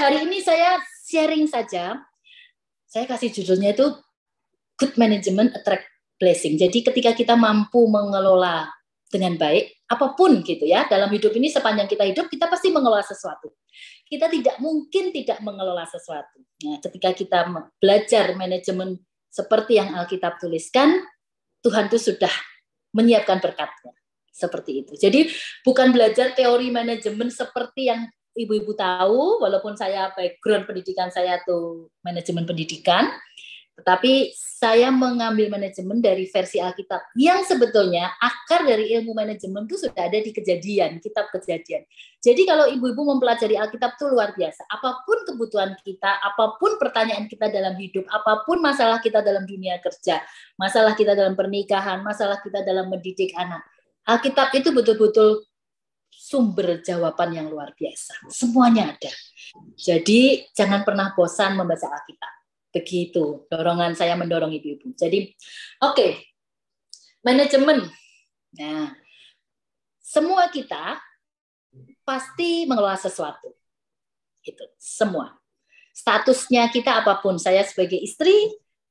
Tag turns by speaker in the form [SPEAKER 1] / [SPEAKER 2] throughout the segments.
[SPEAKER 1] hari ini saya sharing saja. Saya kasih judulnya itu Good Management Attract Blessing. Jadi ketika kita mampu mengelola dengan baik, apapun gitu ya, dalam hidup ini sepanjang kita hidup, kita pasti mengelola sesuatu. Kita tidak mungkin tidak mengelola sesuatu. Nah, ketika kita belajar manajemen seperti yang Alkitab tuliskan, Tuhan itu sudah menyiapkan berkatnya seperti itu. Jadi bukan belajar teori manajemen seperti yang ibu-ibu tahu, walaupun saya background pendidikan saya tuh manajemen pendidikan, tetapi saya mengambil manajemen dari versi Alkitab yang sebetulnya akar dari ilmu manajemen itu sudah ada di kejadian, kitab kejadian. Jadi kalau ibu-ibu mempelajari Alkitab itu luar biasa. Apapun kebutuhan kita, apapun pertanyaan kita dalam hidup, apapun masalah kita dalam dunia kerja, masalah kita dalam pernikahan, masalah kita dalam mendidik anak. Alkitab itu betul-betul sumber jawaban yang luar biasa. Semuanya ada. Jadi jangan pernah bosan membaca Alkitab. Begitu dorongan saya mendorong ibu-ibu. Jadi oke, okay. manajemen. Nah, semua kita pasti mengelola sesuatu. Itu semua. Statusnya kita apapun, saya sebagai istri,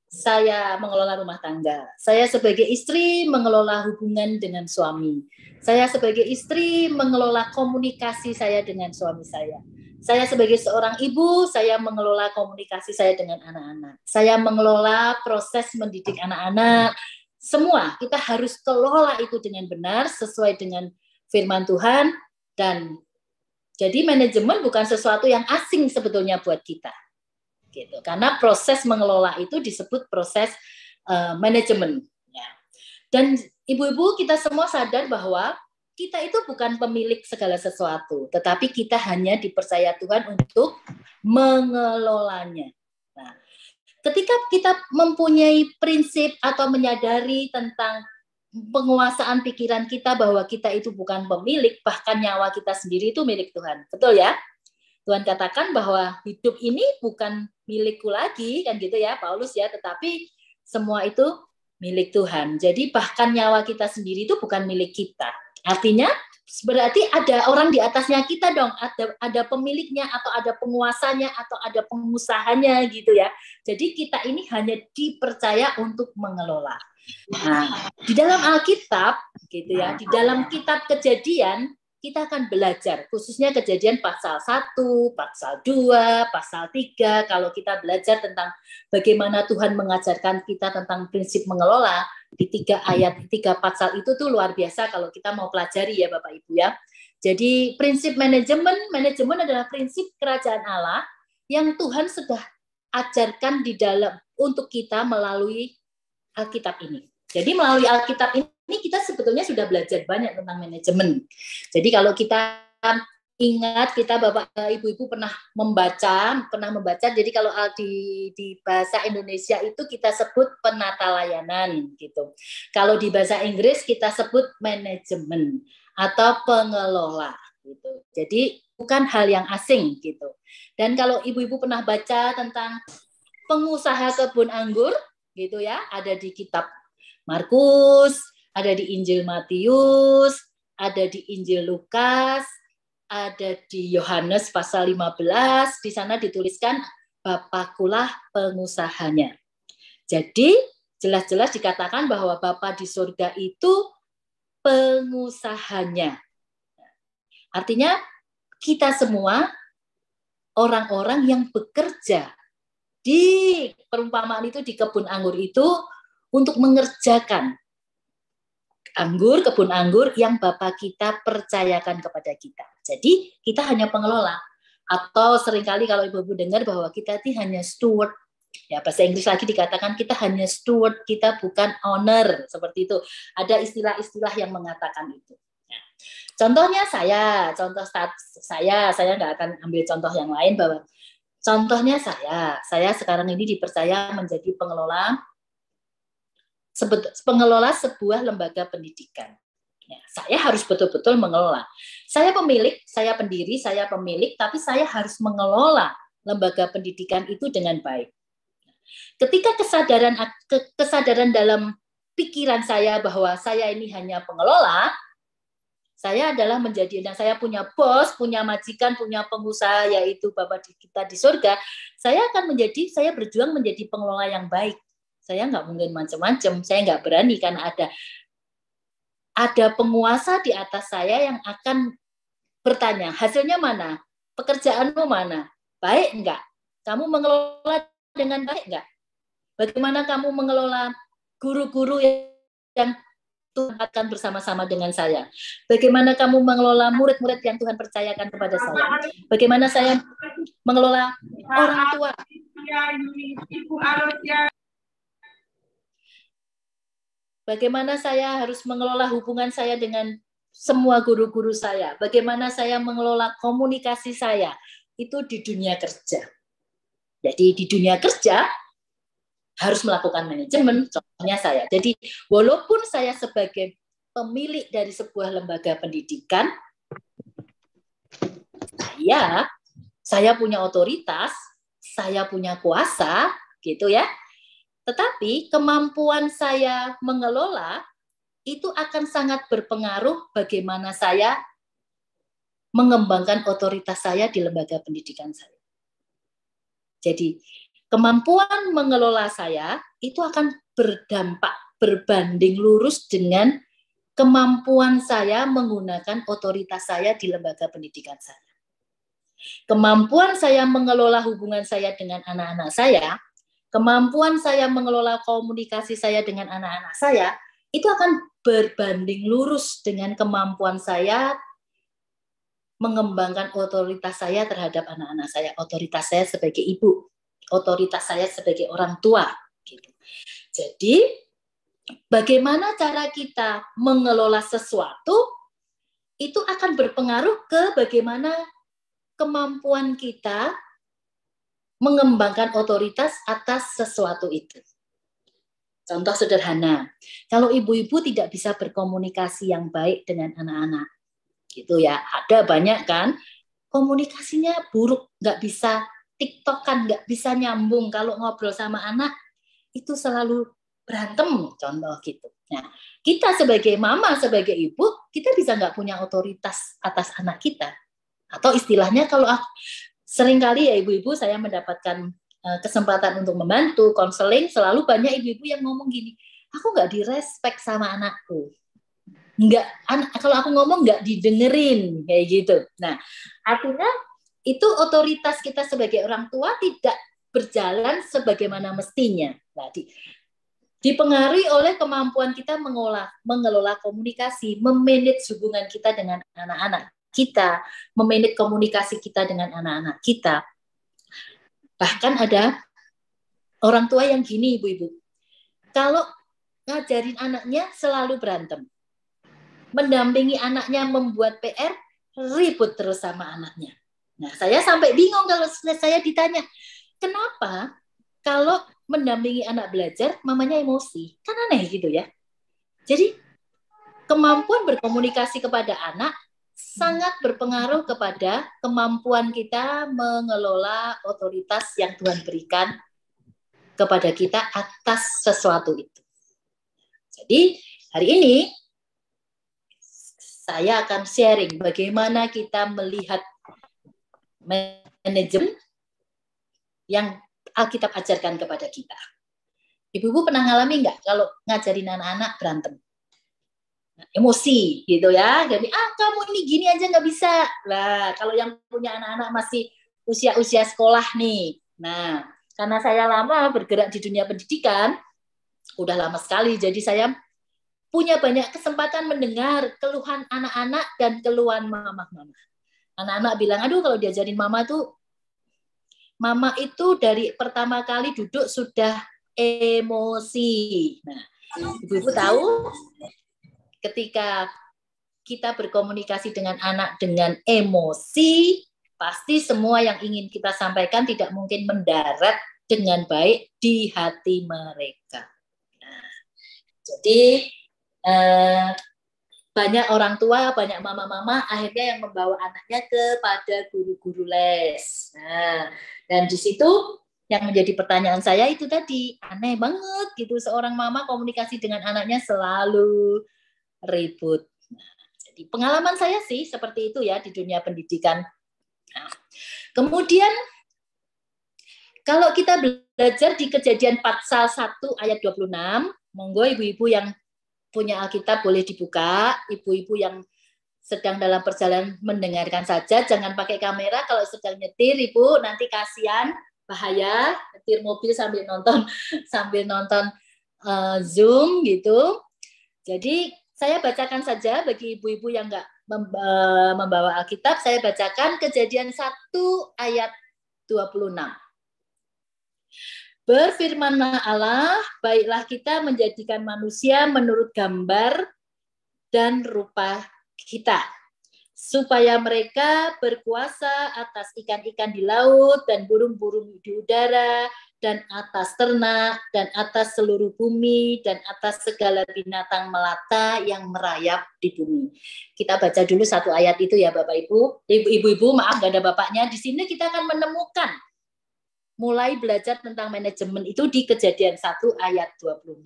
[SPEAKER 1] saya mengelola rumah tangga. Saya sebagai istri mengelola hubungan dengan suami. Saya sebagai istri mengelola komunikasi saya dengan suami saya. Saya sebagai seorang ibu, saya mengelola komunikasi saya dengan anak-anak. Saya mengelola proses mendidik anak-anak. Semua kita harus kelola itu dengan benar sesuai dengan firman Tuhan dan jadi manajemen bukan sesuatu yang asing sebetulnya buat kita gitu karena proses mengelola itu disebut proses uh, eh, manajemen ya. dan ibu-ibu kita semua sadar bahwa kita itu bukan pemilik segala sesuatu tetapi kita hanya dipercaya Tuhan untuk mengelolanya nah, ketika kita mempunyai prinsip atau menyadari tentang penguasaan pikiran kita bahwa kita itu bukan pemilik bahkan nyawa kita sendiri itu milik Tuhan betul ya Tuhan katakan bahwa hidup ini bukan milikku lagi kan gitu ya Paulus ya tetapi semua itu milik Tuhan. Jadi bahkan nyawa kita sendiri itu bukan milik kita. Artinya berarti ada orang di atasnya kita dong, ada ada pemiliknya atau ada penguasanya atau ada pengusahanya gitu ya. Jadi kita ini hanya dipercaya untuk mengelola. Nah, di dalam Alkitab gitu ya, di dalam kitab Kejadian kita akan belajar, khususnya kejadian pasal 1, pasal 2, pasal 3, kalau kita belajar tentang bagaimana Tuhan mengajarkan kita tentang prinsip mengelola, di tiga ayat, tiga pasal itu tuh luar biasa kalau kita mau pelajari ya Bapak Ibu ya. Jadi prinsip manajemen, manajemen adalah prinsip kerajaan Allah yang Tuhan sudah ajarkan di dalam untuk kita melalui Alkitab ini. Jadi melalui Alkitab ini kita sebetulnya sudah belajar banyak tentang manajemen. Jadi kalau kita ingat kita bapak eh, ibu-ibu pernah membaca pernah membaca jadi kalau eh, di di bahasa Indonesia itu kita sebut penata layanan gitu kalau di bahasa Inggris kita sebut manajemen atau pengelola gitu jadi bukan hal yang asing gitu dan kalau ibu-ibu pernah baca tentang pengusaha kebun anggur gitu ya ada di kitab Markus, ada di Injil Matius, ada di Injil Lukas, ada di Yohanes pasal 15, di sana dituliskan Bapakulah pengusahanya. Jadi jelas-jelas dikatakan bahwa Bapa di surga itu pengusahanya. Artinya kita semua orang-orang yang bekerja di perumpamaan itu di kebun anggur itu untuk mengerjakan anggur, kebun anggur yang Bapak kita percayakan kepada kita. Jadi kita hanya pengelola atau seringkali kalau ibu-ibu dengar bahwa kita itu hanya steward ya bahasa Inggris lagi dikatakan kita hanya steward, kita bukan owner seperti itu. Ada istilah-istilah yang mengatakan itu. Ya. Contohnya saya, contoh start saya, saya nggak akan ambil contoh yang lain bahwa contohnya saya, saya sekarang ini dipercaya menjadi pengelola pengelola sebuah lembaga pendidikan. Ya, saya harus betul-betul mengelola. Saya pemilik, saya pendiri, saya pemilik, tapi saya harus mengelola lembaga pendidikan itu dengan baik. Ketika kesadaran kesadaran dalam pikiran saya bahwa saya ini hanya pengelola, saya adalah menjadi dan saya punya bos, punya majikan, punya pengusaha yaitu Bapak kita di surga, saya akan menjadi saya berjuang menjadi pengelola yang baik saya nggak mungkin macam-macam saya nggak berani karena ada ada penguasa di atas saya yang akan bertanya hasilnya mana pekerjaanmu mana baik enggak kamu mengelola dengan baik enggak bagaimana kamu mengelola guru-guru yang Tuhan akan bersama-sama dengan saya. Bagaimana kamu mengelola murid-murid yang Tuhan percayakan kepada saya? Bagaimana saya mengelola orang tua? Bagaimana saya harus mengelola hubungan saya dengan semua guru-guru saya? Bagaimana saya mengelola komunikasi saya? Itu di dunia kerja. Jadi di dunia kerja harus melakukan manajemen, contohnya saya. Jadi walaupun saya sebagai pemilik dari sebuah lembaga pendidikan, saya saya punya otoritas, saya punya kuasa, gitu ya. Tetapi kemampuan saya mengelola itu akan sangat berpengaruh bagaimana saya mengembangkan otoritas saya di lembaga pendidikan saya. Jadi, kemampuan mengelola saya itu akan berdampak berbanding lurus dengan kemampuan saya menggunakan otoritas saya di lembaga pendidikan saya. Kemampuan saya mengelola hubungan saya dengan anak-anak saya kemampuan saya mengelola komunikasi saya dengan anak-anak saya itu akan berbanding lurus dengan kemampuan saya mengembangkan otoritas saya terhadap anak-anak saya, otoritas saya sebagai ibu, otoritas saya sebagai orang tua. Gitu. Jadi, bagaimana cara kita mengelola sesuatu itu akan berpengaruh ke bagaimana kemampuan kita mengembangkan otoritas atas sesuatu itu. Contoh sederhana, kalau ibu-ibu tidak bisa berkomunikasi yang baik dengan anak-anak, gitu ya, ada banyak kan, komunikasinya buruk, nggak bisa tiktokan, nggak bisa nyambung, kalau ngobrol sama anak, itu selalu berantem, contoh gitu. Nah, kita sebagai mama, sebagai ibu, kita bisa nggak punya otoritas atas anak kita. Atau istilahnya kalau seringkali ya ibu-ibu saya mendapatkan eh, kesempatan untuk membantu konseling selalu banyak ibu-ibu yang ngomong gini aku nggak direspek sama anakku nggak an kalau aku ngomong nggak didengerin kayak gitu nah artinya itu otoritas kita sebagai orang tua tidak berjalan sebagaimana mestinya tadi nah, dipengaruhi oleh kemampuan kita mengolah, mengelola komunikasi, memanage hubungan kita dengan anak-anak kita, memanage komunikasi kita dengan anak-anak kita. Bahkan ada orang tua yang gini ibu-ibu, kalau ngajarin anaknya selalu berantem, mendampingi anaknya membuat PR, ribut terus sama anaknya. Nah, saya sampai bingung kalau saya ditanya, kenapa kalau mendampingi anak belajar, mamanya emosi? Kan aneh gitu ya. Jadi, kemampuan berkomunikasi kepada anak sangat berpengaruh kepada kemampuan kita mengelola otoritas yang Tuhan berikan kepada kita atas sesuatu itu. Jadi, hari ini saya akan sharing bagaimana kita melihat manajemen yang Alkitab ajarkan kepada kita. Ibu-ibu pernah ngalami nggak kalau ngajarin anak-anak berantem? emosi gitu ya jadi ah kamu ini gini aja nggak bisa lah kalau yang punya anak-anak masih usia-usia sekolah nih nah karena saya lama bergerak di dunia pendidikan udah lama sekali jadi saya punya banyak kesempatan mendengar keluhan anak-anak dan keluhan mama-mama anak-anak bilang aduh kalau diajarin mama tuh mama itu dari pertama kali duduk sudah emosi nah ibu-ibu tahu ketika kita berkomunikasi dengan anak dengan emosi, pasti semua yang ingin kita sampaikan tidak mungkin mendarat dengan baik di hati mereka. Nah, jadi eh, banyak orang tua, banyak mama-mama akhirnya yang membawa anaknya kepada guru-guru les. Nah, dan di situ yang menjadi pertanyaan saya itu tadi aneh banget gitu seorang mama komunikasi dengan anaknya selalu ribut. Nah, jadi pengalaman saya sih seperti itu ya di dunia pendidikan. Nah, kemudian kalau kita belajar di kejadian pasal 1 ayat 26, monggo ibu-ibu yang punya Alkitab boleh dibuka, ibu-ibu yang sedang dalam perjalanan mendengarkan saja, jangan pakai kamera kalau sedang nyetir ibu, nanti kasihan bahaya nyetir mobil sambil nonton sambil nonton uh, Zoom gitu. Jadi saya bacakan saja bagi ibu-ibu yang nggak e, membawa Alkitab, saya bacakan kejadian 1 ayat 26. Berfirmanlah Allah, baiklah kita menjadikan manusia menurut gambar dan rupa kita, supaya mereka berkuasa atas ikan-ikan di laut dan burung-burung di udara, dan atas ternak dan atas seluruh bumi dan atas segala binatang melata yang merayap di bumi. Kita baca dulu satu ayat itu ya Bapak Ibu. Ibu-ibu maaf gak ada bapaknya. Di sini kita akan menemukan mulai belajar tentang manajemen itu di kejadian 1 ayat 26.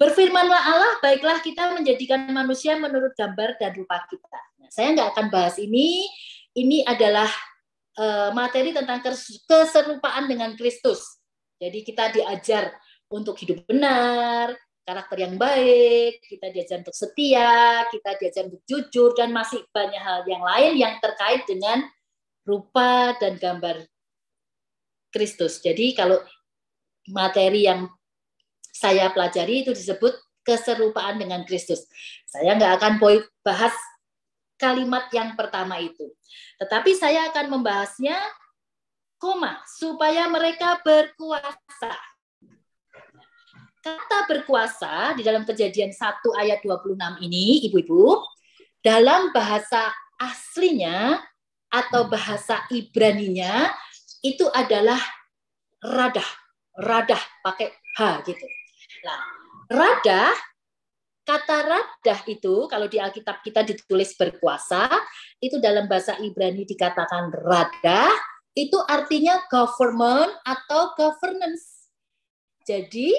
[SPEAKER 1] Berfirmanlah Allah, baiklah kita menjadikan manusia menurut gambar dan rupa kita. Nah, saya nggak akan bahas ini. Ini adalah Eh, materi tentang keserupaan dengan Kristus. Jadi kita diajar untuk hidup benar, karakter yang baik, kita diajar untuk setia, kita diajar untuk jujur, dan masih banyak hal yang lain yang terkait dengan rupa dan gambar Kristus. Jadi kalau materi yang saya pelajari itu disebut keserupaan dengan Kristus. Saya nggak akan bahas kalimat yang pertama itu. Tetapi saya akan membahasnya koma supaya mereka berkuasa. Kata berkuasa di dalam kejadian 1 ayat 26 ini, Ibu-ibu, dalam bahasa aslinya atau bahasa Ibraninya itu adalah radah, radah pakai h gitu. Nah, radah Kata radah itu kalau di Alkitab kita ditulis berkuasa, itu dalam bahasa Ibrani dikatakan radah itu artinya government atau governance. Jadi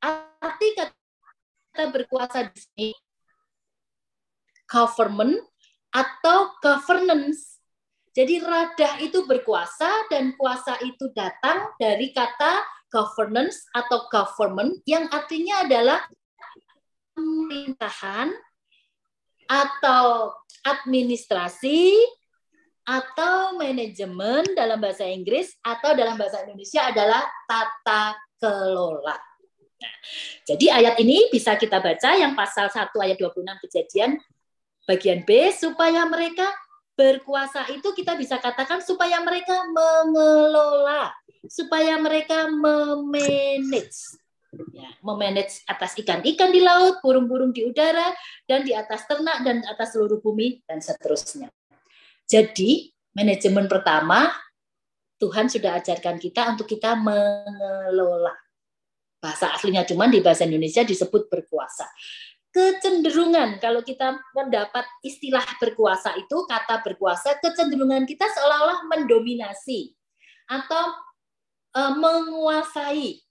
[SPEAKER 1] arti kata berkuasa di sini government atau governance. Jadi radah itu berkuasa dan kuasa itu datang dari kata governance atau government yang artinya adalah pemerintahan atau administrasi atau manajemen dalam bahasa Inggris atau dalam bahasa Indonesia adalah tata kelola. Nah, jadi ayat ini bisa kita baca yang pasal 1 ayat 26 kejadian bagian B supaya mereka berkuasa itu kita bisa katakan supaya mereka mengelola, supaya mereka memanage ya, memanage atas ikan-ikan di laut, burung-burung di udara, dan di atas ternak dan atas seluruh bumi dan seterusnya. Jadi manajemen pertama Tuhan sudah ajarkan kita untuk kita mengelola. Bahasa aslinya cuman di bahasa Indonesia disebut berkuasa. Kecenderungan kalau kita mendapat istilah berkuasa itu kata berkuasa kecenderungan kita seolah-olah mendominasi atau e, menguasai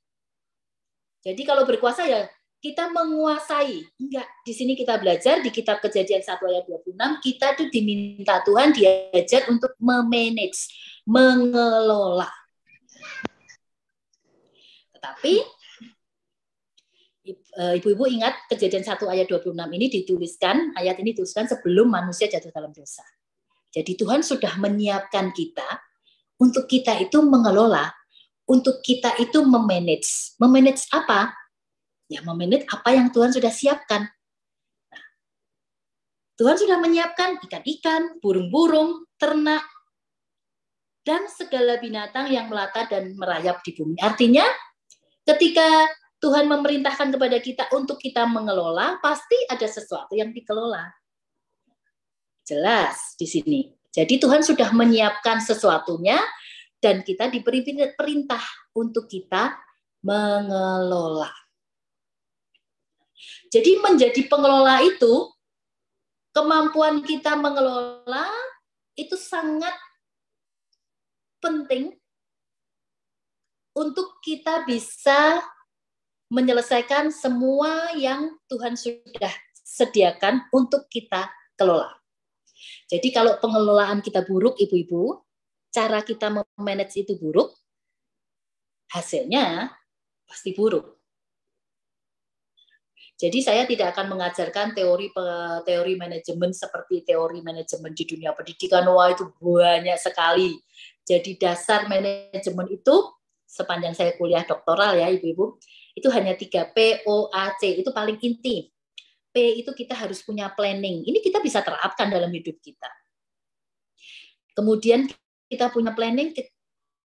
[SPEAKER 1] jadi kalau berkuasa ya kita menguasai. Enggak, di sini kita belajar di kitab Kejadian 1 ayat 26, kita tuh diminta Tuhan diajar untuk memanage, mengelola. Tetapi e, ibu-ibu ingat Kejadian 1 ayat 26 ini dituliskan, ayat ini dituliskan sebelum manusia jatuh dalam dosa. Jadi Tuhan sudah menyiapkan kita untuk kita itu mengelola untuk kita itu memanage. Memanage apa? Ya memanage apa yang Tuhan sudah siapkan. Nah, Tuhan sudah menyiapkan ikan-ikan, burung-burung, ternak, dan segala binatang yang melata dan merayap di bumi. Artinya ketika Tuhan memerintahkan kepada kita untuk kita mengelola, pasti ada sesuatu yang dikelola. Jelas di sini. Jadi Tuhan sudah menyiapkan sesuatunya, dan kita diberi perintah untuk kita mengelola. Jadi menjadi pengelola itu kemampuan kita mengelola itu sangat penting untuk kita bisa menyelesaikan semua yang Tuhan sudah sediakan untuk kita kelola. Jadi kalau pengelolaan kita buruk ibu-ibu, cara kita memanage itu buruk, hasilnya pasti buruk. Jadi saya tidak akan mengajarkan teori teori manajemen seperti teori manajemen di dunia pendidikan. Wah itu banyak sekali. Jadi dasar manajemen itu sepanjang saya kuliah doktoral ya ibu-ibu itu hanya tiga P O A C itu paling inti. P itu kita harus punya planning. Ini kita bisa terapkan dalam hidup kita. Kemudian kita punya planning,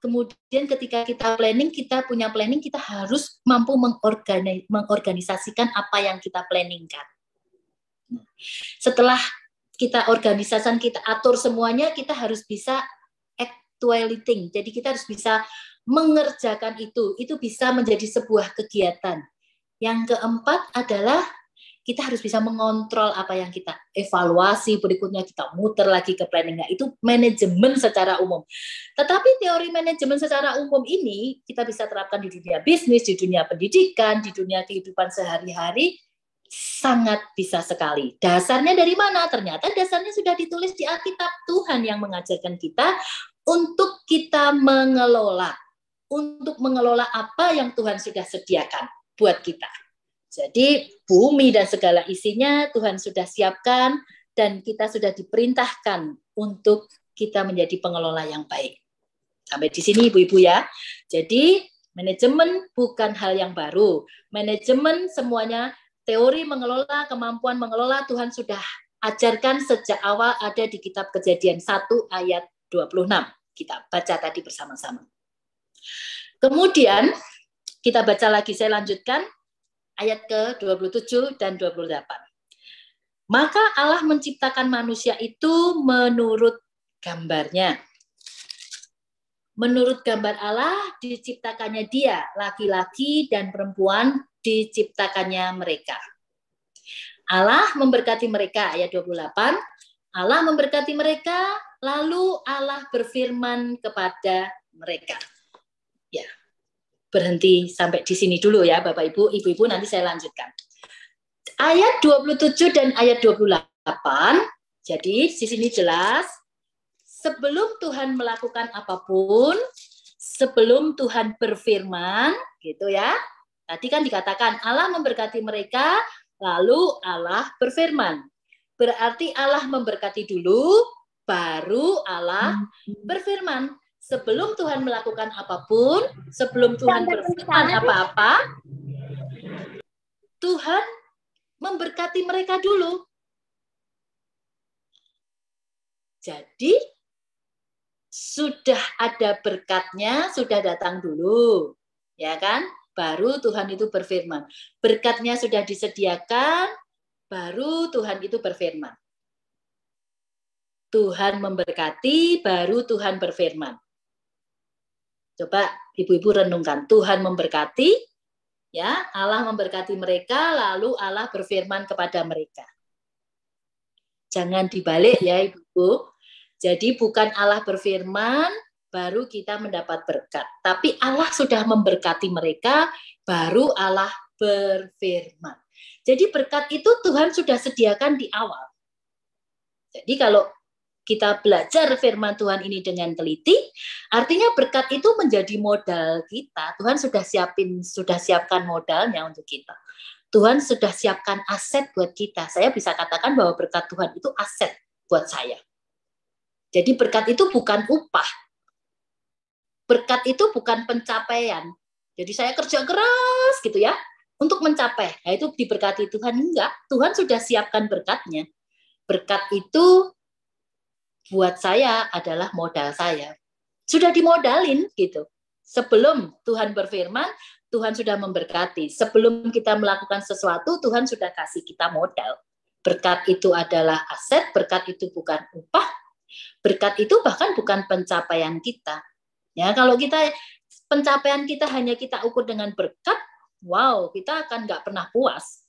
[SPEAKER 1] kemudian ketika kita planning, kita punya planning, kita harus mampu mengorganisasikan apa yang kita planningkan. Setelah kita organisasikan, kita atur semuanya, kita harus bisa actuating. Jadi kita harus bisa mengerjakan itu. Itu bisa menjadi sebuah kegiatan. Yang keempat adalah kita harus bisa mengontrol apa yang kita evaluasi berikutnya kita muter lagi ke planningnya itu manajemen secara umum tetapi teori manajemen secara umum ini kita bisa terapkan di dunia bisnis di dunia pendidikan di dunia kehidupan sehari-hari sangat bisa sekali. Dasarnya dari mana? Ternyata dasarnya sudah ditulis di Alkitab Tuhan yang mengajarkan kita untuk kita mengelola, untuk mengelola apa yang Tuhan sudah sediakan buat kita. Jadi bumi dan segala isinya Tuhan sudah siapkan dan kita sudah diperintahkan untuk kita menjadi pengelola yang baik. Sampai di sini ibu-ibu ya. Jadi manajemen bukan hal yang baru. Manajemen semuanya teori mengelola, kemampuan mengelola Tuhan sudah ajarkan sejak awal ada di kitab Kejadian 1 ayat 26. Kita baca tadi bersama-sama. Kemudian kita baca lagi saya lanjutkan ayat ke-27 dan 28. Maka Allah menciptakan manusia itu menurut gambarnya. Menurut gambar Allah diciptakannya dia, laki-laki dan perempuan diciptakannya mereka. Allah memberkati mereka, ayat 28. Allah memberkati mereka, lalu Allah berfirman kepada mereka berhenti sampai di sini dulu ya Bapak Ibu, Ibu-ibu nanti saya lanjutkan. Ayat 27 dan ayat 28. Jadi di sini jelas sebelum Tuhan melakukan apapun, sebelum Tuhan berfirman, gitu ya. Tadi kan dikatakan Allah memberkati mereka, lalu Allah berfirman. Berarti Allah memberkati dulu, baru Allah hmm. berfirman sebelum Tuhan melakukan apapun, sebelum Tuhan berfirman apa-apa, Tuhan memberkati mereka dulu. Jadi sudah ada berkatnya, sudah datang dulu. Ya kan? Baru Tuhan itu berfirman. Berkatnya sudah disediakan, baru Tuhan itu berfirman. Tuhan memberkati, baru Tuhan berfirman. Coba ibu-ibu renungkan, Tuhan memberkati, ya Allah memberkati mereka, lalu Allah berfirman kepada mereka. Jangan dibalik ya ibu-ibu. Jadi bukan Allah berfirman, baru kita mendapat berkat. Tapi Allah sudah memberkati mereka, baru Allah berfirman. Jadi berkat itu Tuhan sudah sediakan di awal. Jadi kalau kita belajar firman Tuhan ini dengan teliti, artinya berkat itu menjadi modal kita. Tuhan sudah siapin, sudah siapkan modalnya untuk kita. Tuhan sudah siapkan aset buat kita. Saya bisa katakan bahwa berkat Tuhan itu aset buat saya. Jadi berkat itu bukan upah. Berkat itu bukan pencapaian. Jadi saya kerja keras gitu ya untuk mencapai. Nah, itu diberkati Tuhan enggak? Tuhan sudah siapkan berkatnya. Berkat itu buat saya adalah modal saya. Sudah dimodalin gitu. Sebelum Tuhan berfirman, Tuhan sudah memberkati. Sebelum kita melakukan sesuatu, Tuhan sudah kasih kita modal. Berkat itu adalah aset, berkat itu bukan upah, berkat itu bahkan bukan pencapaian kita. Ya, kalau kita pencapaian kita hanya kita ukur dengan berkat, wow, kita akan nggak pernah puas.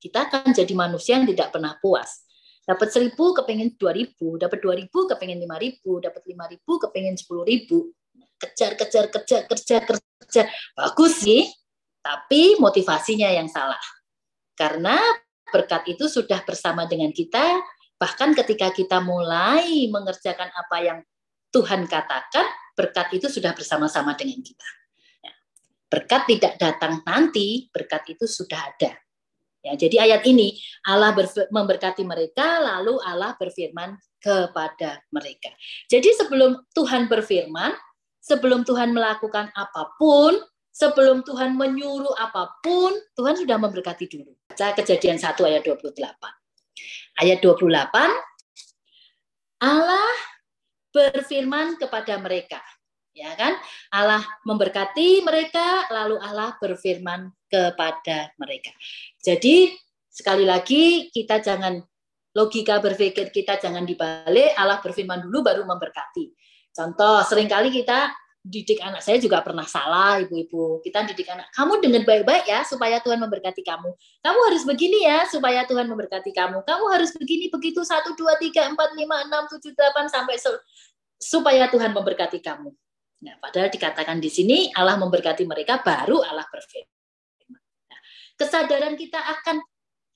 [SPEAKER 1] Kita akan jadi manusia yang tidak pernah puas dapat seribu kepengen dua ribu dapat dua ribu kepengen lima ribu dapat lima ribu kepengen sepuluh ribu kejar kejar kejar kerja kerja bagus sih tapi motivasinya yang salah karena berkat itu sudah bersama dengan kita bahkan ketika kita mulai mengerjakan apa yang Tuhan katakan berkat itu sudah bersama-sama dengan kita ya. berkat tidak datang nanti berkat itu sudah ada Ya, jadi ayat ini Allah memberkati mereka lalu Allah berfirman kepada mereka. Jadi sebelum Tuhan berfirman, sebelum Tuhan melakukan apapun, sebelum Tuhan menyuruh apapun, Tuhan sudah memberkati dulu. Baca kejadian 1 ayat 28. Ayat 28, Allah berfirman kepada mereka, ya kan? Allah memberkati mereka, lalu Allah berfirman kepada mereka. Jadi sekali lagi kita jangan logika berpikir kita jangan dibalik, Allah berfirman dulu baru memberkati. Contoh, seringkali kita didik anak saya juga pernah salah ibu-ibu. Kita didik anak, kamu dengan baik-baik ya supaya Tuhan memberkati kamu. Kamu harus begini ya supaya Tuhan memberkati kamu. Kamu harus begini begitu satu dua tiga empat lima enam tujuh delapan sampai supaya Tuhan memberkati kamu. Nah, padahal dikatakan di sini Allah memberkati mereka baru Allah berfirman. Nah, kesadaran kita akan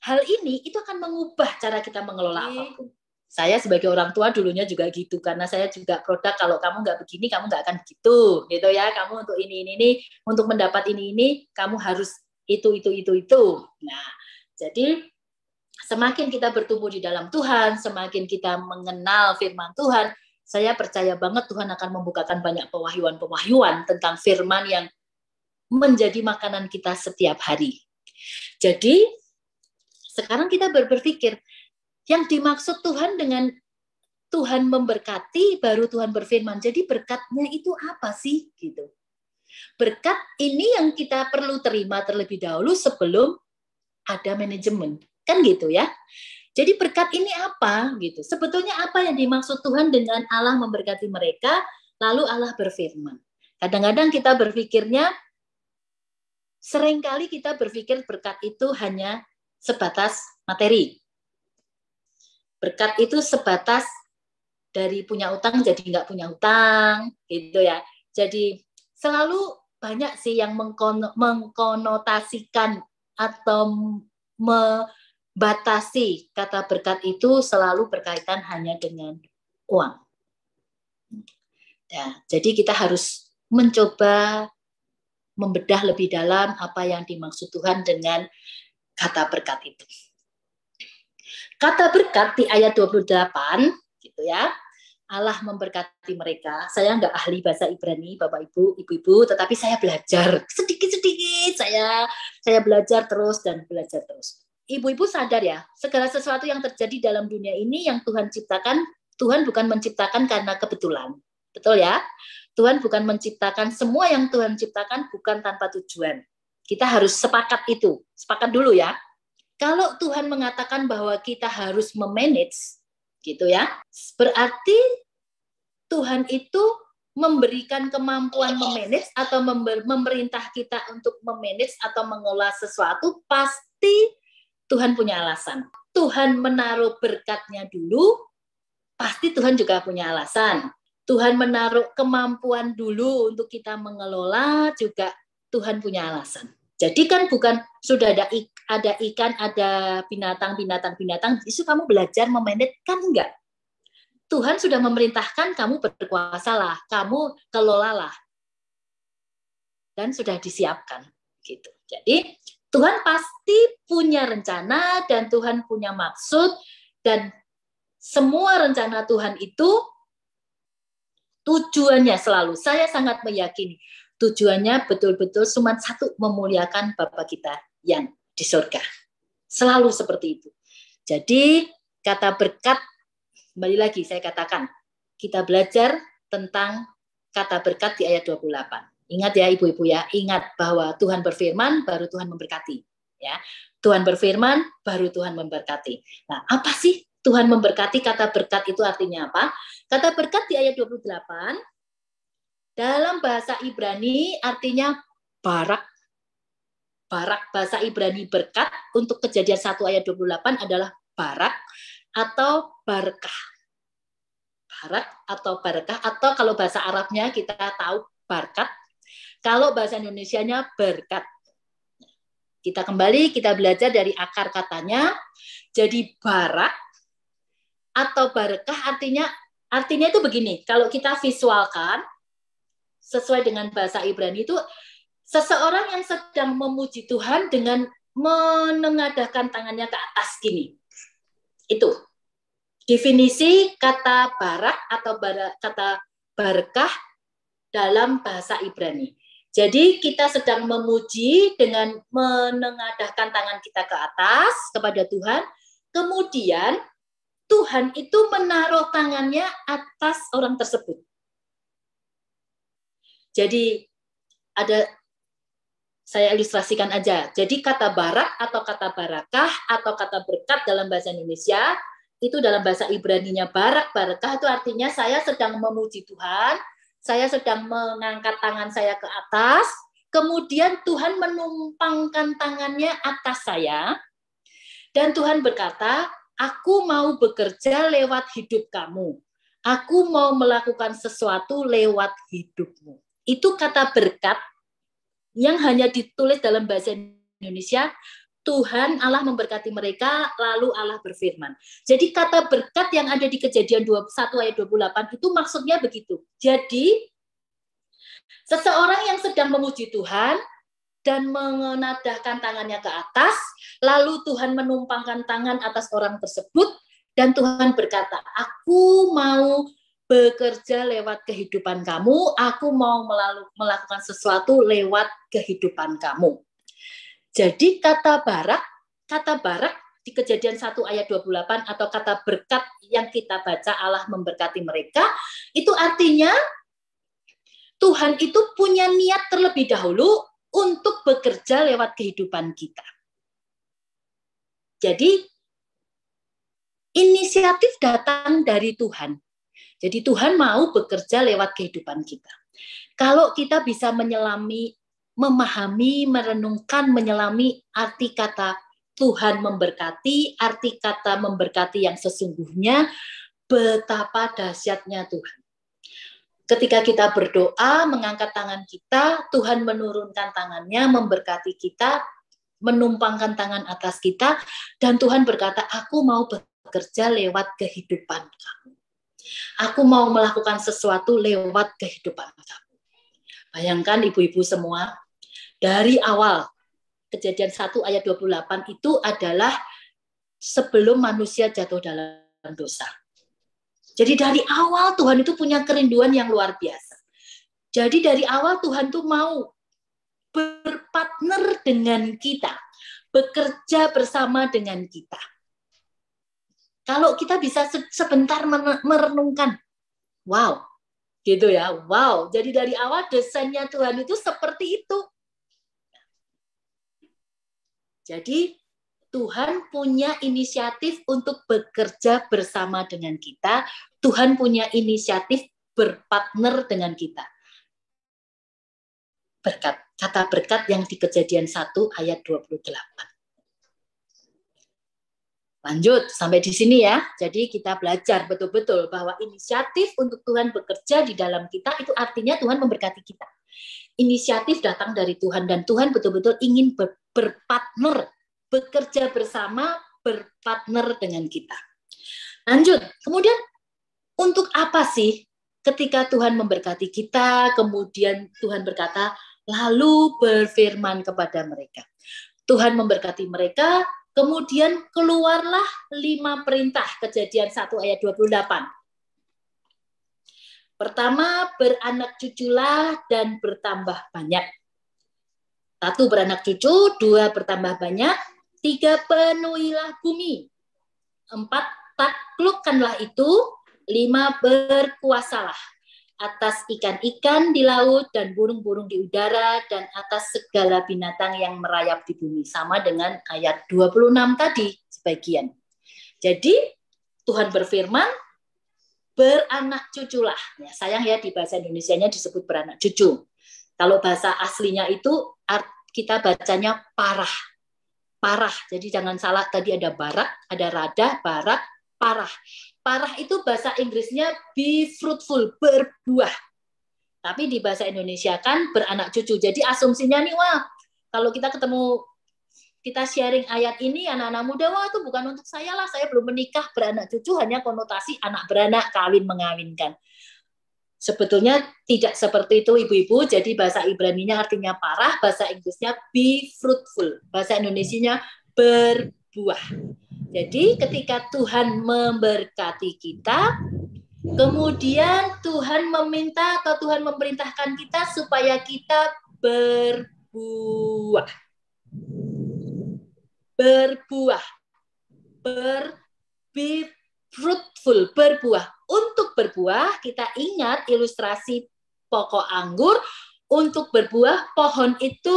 [SPEAKER 1] hal ini itu akan mengubah cara kita mengelola iya. apapun. Saya sebagai orang tua dulunya juga gitu karena saya juga produk kalau kamu nggak begini kamu nggak akan begitu gitu ya kamu untuk ini ini ini untuk mendapat ini ini kamu harus itu itu itu itu. Nah jadi semakin kita bertumbuh di dalam Tuhan, semakin kita mengenal firman Tuhan, saya percaya banget Tuhan akan membukakan banyak pewahyuan-pewahyuan tentang firman yang menjadi makanan kita setiap hari. Jadi, sekarang kita berpikir, yang dimaksud Tuhan dengan Tuhan memberkati, baru Tuhan berfirman. Jadi berkatnya itu apa sih? gitu? Berkat ini yang kita perlu terima terlebih dahulu sebelum ada manajemen. Kan gitu ya. Jadi berkat ini apa gitu? Sebetulnya apa yang dimaksud Tuhan dengan Allah memberkati mereka? Lalu Allah berfirman. Kadang-kadang kita berpikirnya seringkali kita berpikir berkat itu hanya sebatas materi. Berkat itu sebatas dari punya utang jadi nggak punya utang gitu ya. Jadi selalu banyak sih yang mengkonotasikan atau me batasi kata berkat itu selalu berkaitan hanya dengan uang. Ya, jadi kita harus mencoba membedah lebih dalam apa yang dimaksud Tuhan dengan kata berkat itu. Kata berkat di ayat 28 gitu ya. Allah memberkati mereka. Saya nggak ahli bahasa Ibrani, Bapak Ibu, Ibu-ibu, tetapi saya belajar sedikit-sedikit. Saya saya belajar terus dan belajar terus ibu-ibu sadar ya, segala sesuatu yang terjadi dalam dunia ini yang Tuhan ciptakan, Tuhan bukan menciptakan karena kebetulan. Betul ya? Tuhan bukan menciptakan semua yang Tuhan ciptakan bukan tanpa tujuan. Kita harus sepakat itu. Sepakat dulu ya. Kalau Tuhan mengatakan bahwa kita harus memanage gitu ya, berarti Tuhan itu memberikan kemampuan memanage atau memerintah kita untuk memanage atau mengelola sesuatu pasti Tuhan punya alasan. Tuhan menaruh berkatnya dulu, pasti Tuhan juga punya alasan. Tuhan menaruh kemampuan dulu untuk kita mengelola juga Tuhan punya alasan. Jadi kan bukan sudah ada ik, ada ikan, ada binatang, binatang, binatang, itu kamu belajar memanage kan enggak. Tuhan sudah memerintahkan kamu berkuasalah, kamu kelolalah. Dan sudah disiapkan gitu. Jadi Tuhan pasti punya rencana dan Tuhan punya maksud dan semua rencana Tuhan itu tujuannya selalu. Saya sangat meyakini tujuannya betul-betul cuma satu memuliakan Bapa kita yang di surga. Selalu seperti itu. Jadi kata berkat kembali lagi saya katakan kita belajar tentang kata berkat di ayat 28. Ingat ya ibu-ibu ya, ingat bahwa Tuhan berfirman baru Tuhan memberkati. Ya, Tuhan berfirman baru Tuhan memberkati. Nah, apa sih Tuhan memberkati kata berkat itu artinya apa? Kata berkat di ayat 28 dalam bahasa Ibrani artinya barak. Barak bahasa Ibrani berkat untuk kejadian 1 ayat 28 adalah barak atau berkah. Barak atau berkah atau kalau bahasa Arabnya kita tahu barkat kalau bahasa Indonesianya berkat. Kita kembali, kita belajar dari akar katanya. Jadi barak atau barakah artinya artinya itu begini. Kalau kita visualkan sesuai dengan bahasa Ibrani itu seseorang yang sedang memuji Tuhan dengan menengadahkan tangannya ke atas gini. Itu definisi kata barak atau kata berkah dalam bahasa Ibrani. Jadi kita sedang memuji dengan menengadahkan tangan kita ke atas kepada Tuhan. Kemudian Tuhan itu menaruh tangannya atas orang tersebut. Jadi ada saya ilustrasikan aja. Jadi kata barak atau kata barakah atau kata berkat dalam bahasa Indonesia itu dalam bahasa Ibrani-nya barak barakah itu artinya saya sedang memuji Tuhan saya sedang mengangkat tangan saya ke atas, kemudian Tuhan menumpangkan tangannya atas saya, dan Tuhan berkata, "Aku mau bekerja lewat hidup kamu. Aku mau melakukan sesuatu lewat hidupmu." Itu kata berkat yang hanya ditulis dalam bahasa Indonesia Tuhan Allah memberkati mereka, lalu Allah berfirman. Jadi kata berkat yang ada di kejadian 21 ayat 28 itu maksudnya begitu. Jadi seseorang yang sedang memuji Tuhan dan mengenadahkan tangannya ke atas, lalu Tuhan menumpangkan tangan atas orang tersebut dan Tuhan berkata, "Aku mau bekerja lewat kehidupan kamu, aku mau melakukan sesuatu lewat kehidupan kamu." Jadi kata barak, kata barak di kejadian 1 ayat 28 atau kata berkat yang kita baca Allah memberkati mereka, itu artinya Tuhan itu punya niat terlebih dahulu untuk bekerja lewat kehidupan kita. Jadi inisiatif datang dari Tuhan. Jadi Tuhan mau bekerja lewat kehidupan kita. Kalau kita bisa menyelami memahami, merenungkan, menyelami arti kata Tuhan memberkati, arti kata memberkati yang sesungguhnya, betapa dahsyatnya Tuhan. Ketika kita berdoa, mengangkat tangan kita, Tuhan menurunkan tangannya, memberkati kita, menumpangkan tangan atas kita, dan Tuhan berkata, aku mau bekerja lewat kehidupan kamu. Aku mau melakukan sesuatu lewat kehidupan kamu. Bayangkan ibu-ibu semua, dari awal. Kejadian 1 ayat 28 itu adalah sebelum manusia jatuh dalam dosa. Jadi dari awal Tuhan itu punya kerinduan yang luar biasa. Jadi dari awal Tuhan tuh mau berpartner dengan kita, bekerja bersama dengan kita. Kalau kita bisa sebentar merenungkan, wow, gitu ya, wow. Jadi dari awal desainnya Tuhan itu seperti itu. Jadi Tuhan punya inisiatif untuk bekerja bersama dengan kita. Tuhan punya inisiatif berpartner dengan kita. Berkat, kata berkat yang di kejadian 1 ayat 28. Lanjut sampai di sini ya. Jadi kita belajar betul-betul bahwa inisiatif untuk Tuhan bekerja di dalam kita itu artinya Tuhan memberkati kita. Inisiatif datang dari Tuhan dan Tuhan betul-betul ingin ber berpartner, bekerja bersama, berpartner dengan kita. Lanjut, kemudian untuk apa sih ketika Tuhan memberkati kita, kemudian Tuhan berkata, lalu berfirman kepada mereka. Tuhan memberkati mereka, kemudian keluarlah lima perintah, kejadian 1 ayat 28. Pertama, beranak cuculah dan bertambah banyak. Satu beranak cucu, dua bertambah banyak, tiga penuhilah bumi, empat taklukkanlah itu, lima berkuasalah atas ikan-ikan di laut dan burung-burung di udara dan atas segala binatang yang merayap di bumi. Sama dengan ayat 26 tadi sebagian. Jadi Tuhan berfirman, beranak cuculah. Ya, sayang ya di bahasa Indonesia-nya disebut beranak cucu. Kalau bahasa aslinya itu kita bacanya parah. Parah. Jadi jangan salah tadi ada barak, ada rada, barak, parah. Parah itu bahasa Inggrisnya be fruitful, berbuah. Tapi di bahasa Indonesia kan beranak cucu. Jadi asumsinya nih wah, kalau kita ketemu kita sharing ayat ini anak-anak muda wah itu bukan untuk saya lah saya belum menikah beranak cucu hanya konotasi anak beranak kawin mengawinkan Sebetulnya tidak seperti itu ibu-ibu, jadi bahasa Ibrani-nya artinya parah, bahasa Inggrisnya be fruitful, bahasa Indonesia-nya berbuah. Jadi ketika Tuhan memberkati kita, kemudian Tuhan meminta atau Tuhan memerintahkan kita supaya kita berbuah. Berbuah. Ber, be fruitful, berbuah untuk berbuah, kita ingat ilustrasi pokok anggur. Untuk berbuah, pohon itu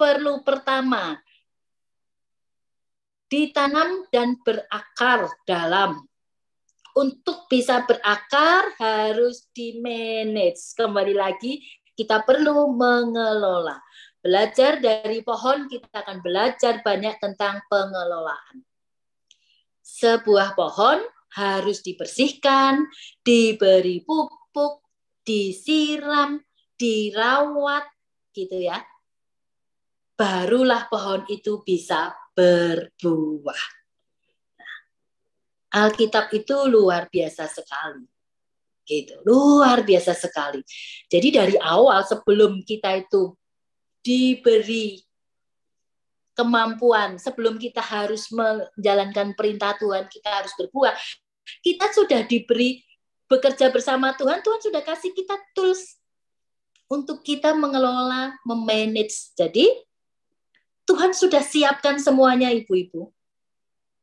[SPEAKER 1] perlu pertama ditanam dan berakar dalam. Untuk bisa berakar harus di manage. Kembali lagi, kita perlu mengelola. Belajar dari pohon, kita akan belajar banyak tentang pengelolaan. Sebuah pohon harus dibersihkan, diberi pupuk, disiram, dirawat gitu ya. Barulah pohon itu bisa berbuah. Alkitab itu luar biasa sekali. Gitu, luar biasa sekali. Jadi dari awal sebelum kita itu diberi kemampuan sebelum kita harus menjalankan perintah Tuhan kita harus berbuah kita sudah diberi bekerja bersama Tuhan, Tuhan sudah kasih kita tools untuk kita mengelola, memanage. Jadi Tuhan sudah siapkan semuanya ibu-ibu.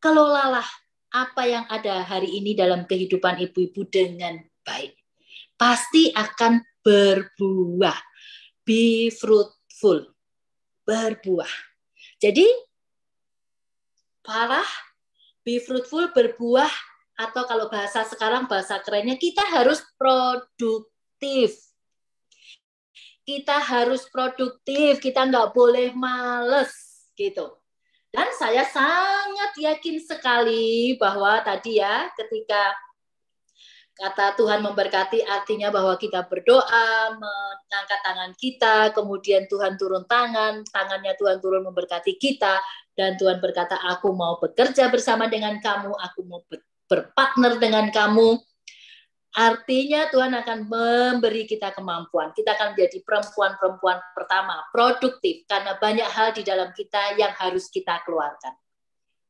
[SPEAKER 1] Kelolalah apa yang ada hari ini dalam kehidupan ibu-ibu dengan baik. Pasti akan berbuah. Be fruitful. Berbuah. Jadi parah, be fruitful, berbuah atau kalau bahasa sekarang bahasa kerennya kita harus produktif. Kita harus produktif, kita nggak boleh males gitu. Dan saya sangat yakin sekali bahwa tadi ya ketika kata Tuhan memberkati artinya bahwa kita berdoa, mengangkat tangan kita, kemudian Tuhan turun tangan, tangannya Tuhan turun memberkati kita, dan Tuhan berkata, aku mau bekerja bersama dengan kamu, aku mau bekerja berpartner dengan kamu, artinya Tuhan akan memberi kita kemampuan. Kita akan menjadi perempuan-perempuan pertama, produktif, karena banyak hal di dalam kita yang harus kita keluarkan.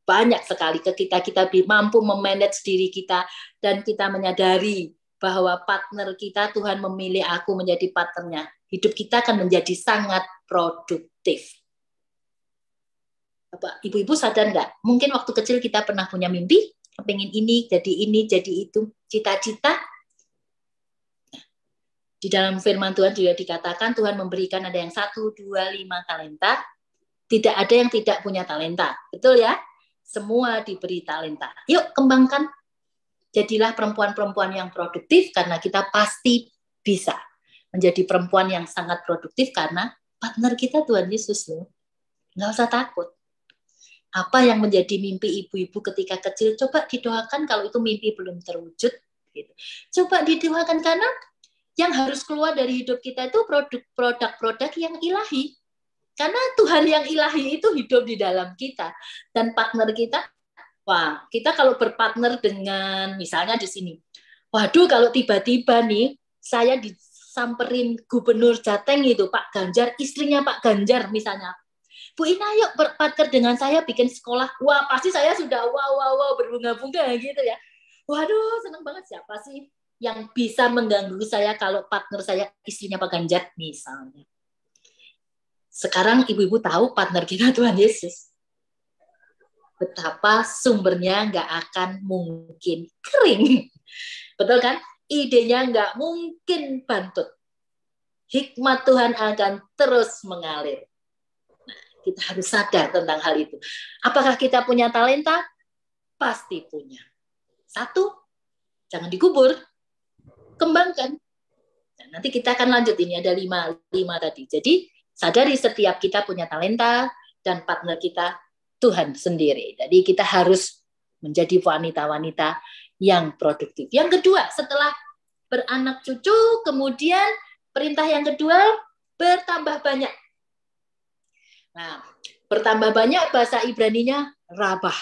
[SPEAKER 1] Banyak sekali ke kita, kita mampu memanage diri kita, dan kita menyadari bahwa partner kita Tuhan memilih aku menjadi partnernya. Hidup kita akan menjadi sangat produktif. ibu-ibu sadar nggak? Mungkin waktu kecil kita pernah punya mimpi, pengen ini jadi ini jadi itu cita-cita di dalam firman Tuhan juga dikatakan Tuhan memberikan ada yang satu dua lima talenta tidak ada yang tidak punya talenta betul ya semua diberi talenta yuk kembangkan jadilah perempuan-perempuan yang produktif karena kita pasti bisa menjadi perempuan yang sangat produktif karena partner kita Tuhan Yesus loh nggak usah takut apa yang menjadi mimpi ibu-ibu ketika kecil coba didoakan kalau itu mimpi belum terwujud gitu. coba didoakan karena yang harus keluar dari hidup kita itu produk-produk-produk yang ilahi karena Tuhan yang ilahi itu hidup di dalam kita dan partner kita wah kita kalau berpartner dengan misalnya di sini waduh kalau tiba-tiba nih saya disamperin gubernur Jateng itu Pak Ganjar istrinya Pak Ganjar misalnya Bu Ina yuk berpartner dengan saya bikin sekolah. Wah pasti saya sudah wow wow wow berbunga-bunga gitu ya. Waduh seneng banget siapa sih yang bisa mengganggu saya kalau partner saya istrinya Pak Ganjar misalnya. Sekarang ibu-ibu tahu partner kita Tuhan Yesus. Betapa sumbernya nggak akan mungkin kering. Betul kan? Idenya nggak mungkin bantut. Hikmat Tuhan akan terus mengalir. Kita harus sadar tentang hal itu. Apakah kita punya talenta? Pasti punya. Satu, jangan dikubur. Kembangkan. Nah, nanti kita akan lanjut ini ada lima, lima tadi. Jadi sadari setiap kita punya talenta dan partner kita Tuhan sendiri. Jadi kita harus menjadi wanita-wanita yang produktif. Yang kedua, setelah beranak cucu, kemudian perintah yang kedua bertambah banyak Nah, bertambah banyak bahasa ibrani nya rabah.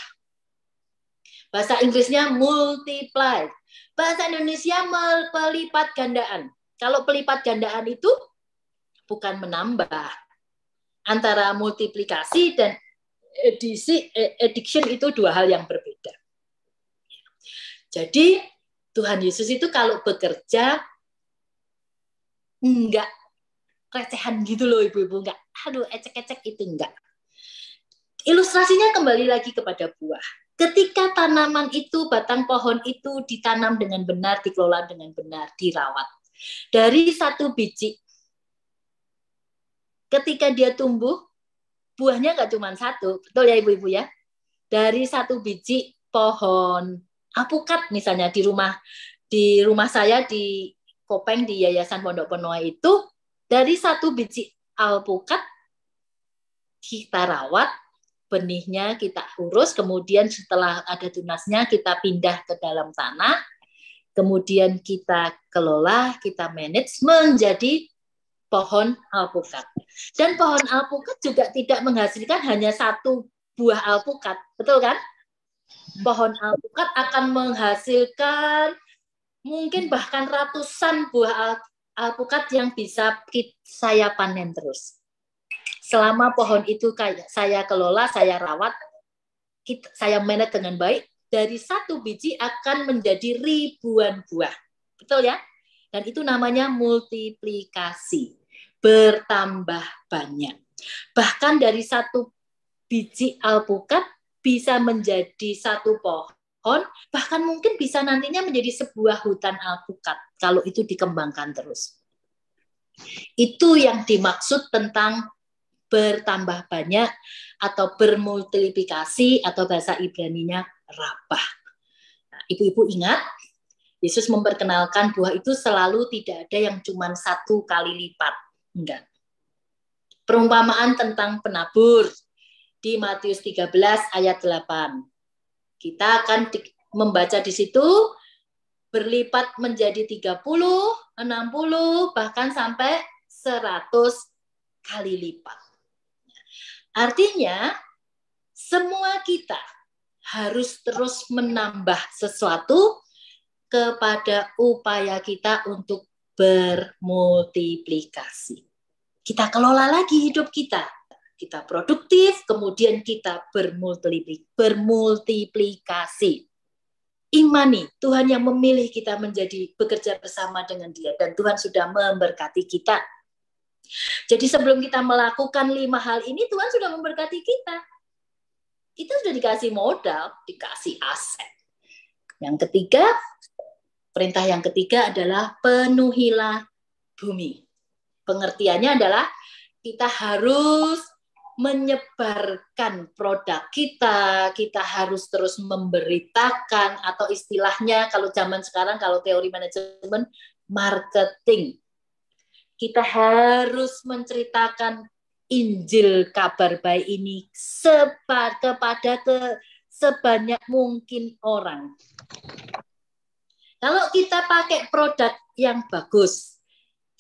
[SPEAKER 1] Bahasa Inggrisnya multiply. Bahasa Indonesia pelipat gandaan. Kalau pelipat gandaan itu bukan menambah. Antara multiplikasi dan edisi, addiction e, itu dua hal yang berbeda. Jadi Tuhan Yesus itu kalau bekerja enggak recehan gitu loh ibu-ibu enggak aduh ecek-ecek itu enggak. Ilustrasinya kembali lagi kepada buah. Ketika tanaman itu, batang pohon itu ditanam dengan benar, dikelola dengan benar, dirawat. Dari satu biji, ketika dia tumbuh, buahnya enggak cuma satu, betul ya ibu-ibu ya? Dari satu biji pohon apukat misalnya di rumah di rumah saya di Kopeng di Yayasan Pondok penua itu dari satu biji alpukat kita rawat, benihnya kita urus, kemudian setelah ada tunasnya kita pindah ke dalam tanah, kemudian kita kelola, kita manage menjadi pohon alpukat. Dan pohon alpukat juga tidak menghasilkan hanya satu buah alpukat, betul kan? Pohon alpukat akan menghasilkan mungkin bahkan ratusan buah alpukat alpukat yang bisa saya panen terus. Selama pohon itu saya kelola, saya rawat, saya manage dengan baik, dari satu biji akan menjadi ribuan buah. Betul ya? Dan itu namanya multiplikasi, bertambah banyak. Bahkan dari satu biji alpukat bisa menjadi satu pohon pohon, bahkan mungkin bisa nantinya menjadi sebuah hutan alpukat kalau itu dikembangkan terus. Itu yang dimaksud tentang bertambah banyak atau bermultiplikasi atau bahasa Ibrani-nya rapah. Nah, ibu-ibu ingat, Yesus memperkenalkan buah itu selalu tidak ada yang cuma satu kali lipat. Enggak. Perumpamaan tentang penabur di Matius 13 ayat 8. Kita akan di, membaca di situ berlipat menjadi 30, 60, bahkan sampai 100 kali lipat. Artinya, semua kita harus terus menambah sesuatu kepada upaya kita untuk bermultiplikasi. Kita kelola lagi hidup kita kita produktif, kemudian kita bermultiplikasi. Imani, Tuhan yang memilih kita menjadi bekerja bersama dengan dia dan Tuhan sudah memberkati kita. Jadi sebelum kita melakukan lima hal ini, Tuhan sudah memberkati kita. Kita sudah dikasih modal, dikasih aset. Yang ketiga, perintah yang ketiga adalah penuhilah bumi. Pengertiannya adalah kita harus menyebarkan produk kita, kita harus terus memberitakan atau istilahnya kalau zaman sekarang kalau teori manajemen marketing. Kita harus menceritakan Injil kabar baik ini sepa, kepada ke sebanyak mungkin orang. Kalau kita pakai produk yang bagus,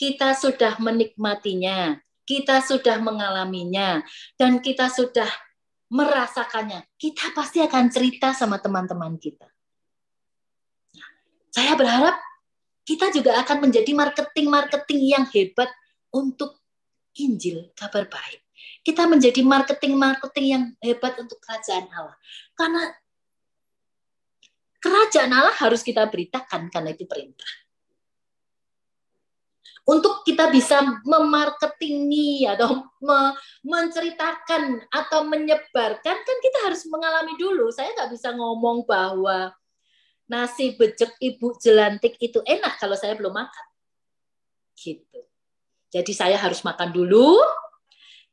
[SPEAKER 1] kita sudah menikmatinya, kita sudah mengalaminya, dan kita sudah merasakannya, kita pasti akan cerita sama teman-teman kita. Saya berharap kita juga akan menjadi marketing-marketing yang hebat untuk Injil kabar baik. Kita menjadi marketing-marketing yang hebat untuk kerajaan Allah. Karena kerajaan Allah harus kita beritakan karena itu perintah untuk kita bisa memarketingi atau ya me menceritakan atau menyebarkan kan kita harus mengalami dulu. Saya nggak bisa ngomong bahwa nasi becek ibu jelantik itu enak kalau saya belum makan. Gitu. Jadi saya harus makan dulu,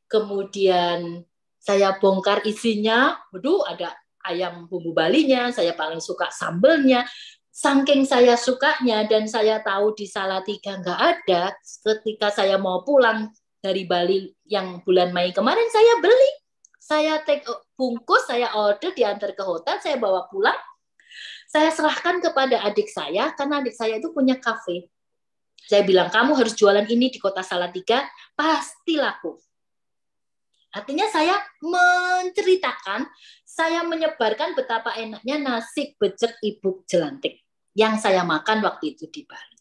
[SPEAKER 1] kemudian saya bongkar isinya, waduh ada ayam bumbu balinya, saya paling suka sambelnya, saking saya sukanya dan saya tahu di Salatiga nggak ada, ketika saya mau pulang dari Bali yang bulan Mei kemarin saya beli, saya take bungkus, saya order diantar ke hotel, saya bawa pulang, saya serahkan kepada adik saya karena adik saya itu punya kafe. Saya bilang kamu harus jualan ini di kota Salatiga pasti laku. Artinya saya menceritakan, saya menyebarkan betapa enaknya nasi becek ibu jelantik yang saya makan waktu itu di Bali.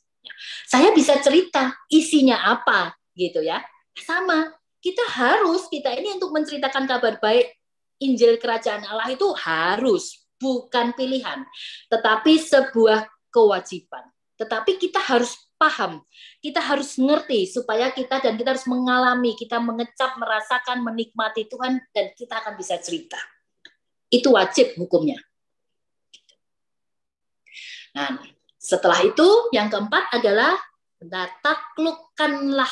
[SPEAKER 1] Saya bisa cerita isinya apa gitu ya. Sama, kita harus kita ini untuk menceritakan kabar baik Injil kerajaan Allah itu harus bukan pilihan, tetapi sebuah kewajiban. Tetapi kita harus paham, kita harus ngerti supaya kita dan kita harus mengalami, kita mengecap, merasakan, menikmati Tuhan dan kita akan bisa cerita. Itu wajib hukumnya. Nah, setelah itu yang keempat adalah taklukkanlah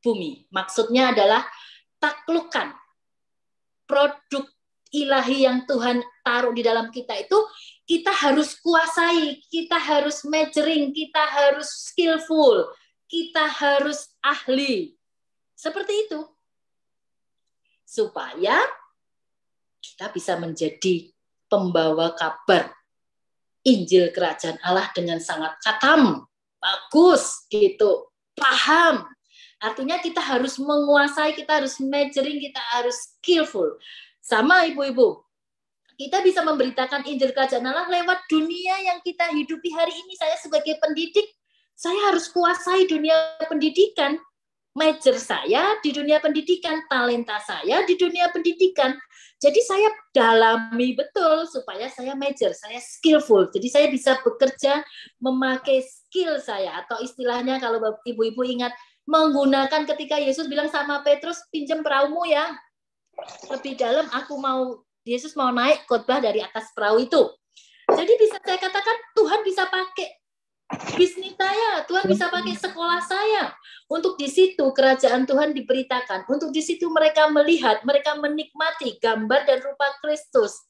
[SPEAKER 1] bumi. Maksudnya adalah taklukan produk ilahi yang Tuhan taruh di dalam kita itu kita harus kuasai, kita harus measuring, kita harus skillful, kita harus ahli. Seperti itu. Supaya kita bisa menjadi pembawa kabar Injil Kerajaan Allah dengan sangat katam, bagus gitu, paham. Artinya kita harus menguasai, kita harus majoring, kita harus skillful. Sama ibu-ibu, kita bisa memberitakan Injil Kerajaan Allah lewat dunia yang kita hidupi hari ini. Saya sebagai pendidik, saya harus kuasai dunia pendidikan major saya di dunia pendidikan, talenta saya di dunia pendidikan. Jadi saya dalami betul supaya saya major, saya skillful. Jadi saya bisa bekerja memakai skill saya atau istilahnya kalau ibu-ibu ingat menggunakan ketika Yesus bilang sama Petrus pinjam perahumu ya. Lebih dalam aku mau Yesus mau naik khotbah dari atas perahu itu. Jadi bisa saya katakan Tuhan bisa pakai bisnis saya, Tuhan bisa pakai sekolah saya. Untuk di situ kerajaan Tuhan diberitakan, untuk di situ mereka melihat, mereka menikmati gambar dan rupa Kristus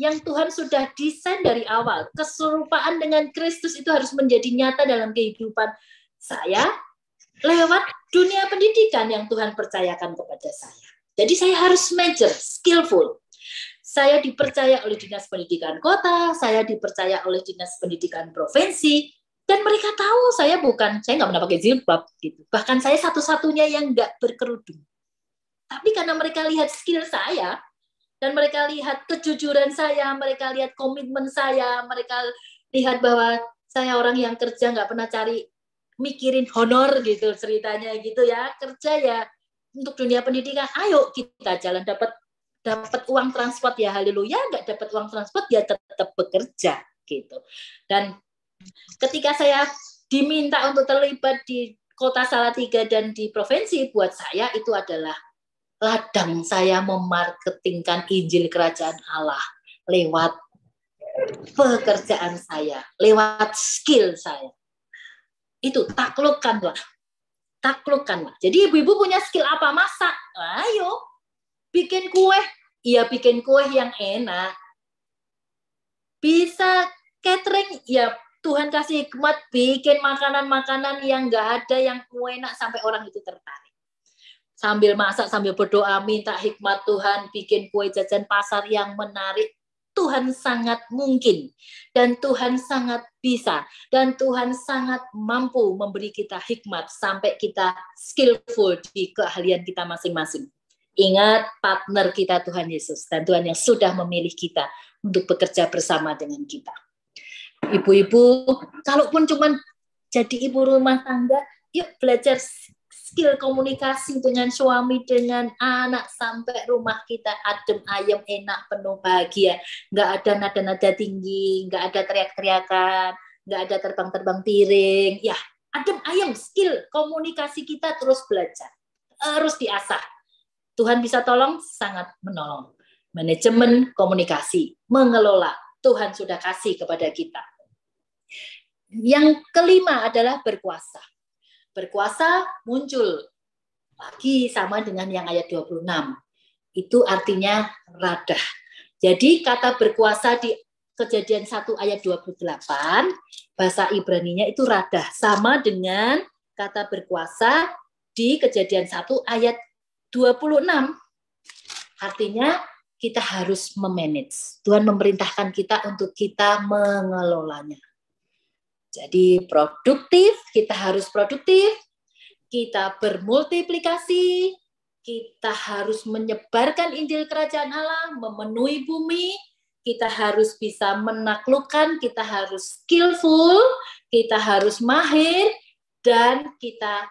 [SPEAKER 1] yang Tuhan sudah desain dari awal. Keserupaan dengan Kristus itu harus menjadi nyata dalam kehidupan saya lewat dunia pendidikan yang Tuhan percayakan kepada saya. Jadi saya harus major, skillful, saya dipercaya oleh Dinas Pendidikan Kota, saya dipercaya oleh Dinas Pendidikan Provinsi, dan mereka tahu saya bukan saya nggak pernah pakai jilbab gitu bahkan saya satu-satunya yang nggak berkerudung tapi karena mereka lihat skill saya dan mereka lihat kejujuran saya mereka lihat komitmen saya mereka lihat bahwa saya orang yang kerja nggak pernah cari mikirin honor gitu ceritanya gitu ya kerja ya untuk dunia pendidikan ayo kita jalan dapat dapat uang transport ya haleluya nggak dapat uang transport ya tetap bekerja gitu dan Ketika saya diminta untuk terlibat di kota Salatiga dan di provinsi, buat saya itu adalah ladang saya memarketingkan Injil Kerajaan Allah lewat pekerjaan saya, lewat skill saya. Itu taklukkan taklukkanlah. Taklukkanlah. Jadi ibu-ibu punya skill apa? Masak. Ayo, bikin kue. Iya bikin kue yang enak. Bisa catering, ya Tuhan kasih hikmat bikin makanan-makanan yang enggak ada yang enak sampai orang itu tertarik. Sambil masak, sambil berdoa, minta hikmat Tuhan, bikin kue jajan pasar yang menarik. Tuhan sangat mungkin dan Tuhan sangat bisa dan Tuhan sangat mampu memberi kita hikmat sampai kita skillful di keahlian kita masing-masing. Ingat partner kita Tuhan Yesus dan Tuhan yang sudah memilih kita untuk bekerja bersama dengan kita ibu-ibu, kalaupun cuman jadi ibu rumah tangga, yuk belajar skill komunikasi dengan suami, dengan anak sampai rumah kita adem, ayem, enak, penuh bahagia. Nggak ada nada-nada tinggi, nggak ada teriak-teriakan, nggak ada terbang-terbang piring. Ya, adem, ayem, skill komunikasi kita terus belajar, terus diasah. Tuhan bisa tolong, sangat menolong. Manajemen komunikasi, mengelola, Tuhan sudah kasih kepada kita yang kelima adalah berkuasa. Berkuasa muncul lagi sama dengan yang ayat 26. Itu artinya radah. Jadi kata berkuasa di kejadian 1 ayat 28, bahasa Ibraninya itu radah. Sama dengan kata berkuasa di kejadian 1 ayat 26. Artinya kita harus memanage. Tuhan memerintahkan kita untuk kita mengelolanya. Jadi produktif, kita harus produktif, kita bermultiplikasi, kita harus menyebarkan Injil Kerajaan Allah, memenuhi bumi, kita harus bisa menaklukkan, kita harus skillful, kita harus mahir, dan kita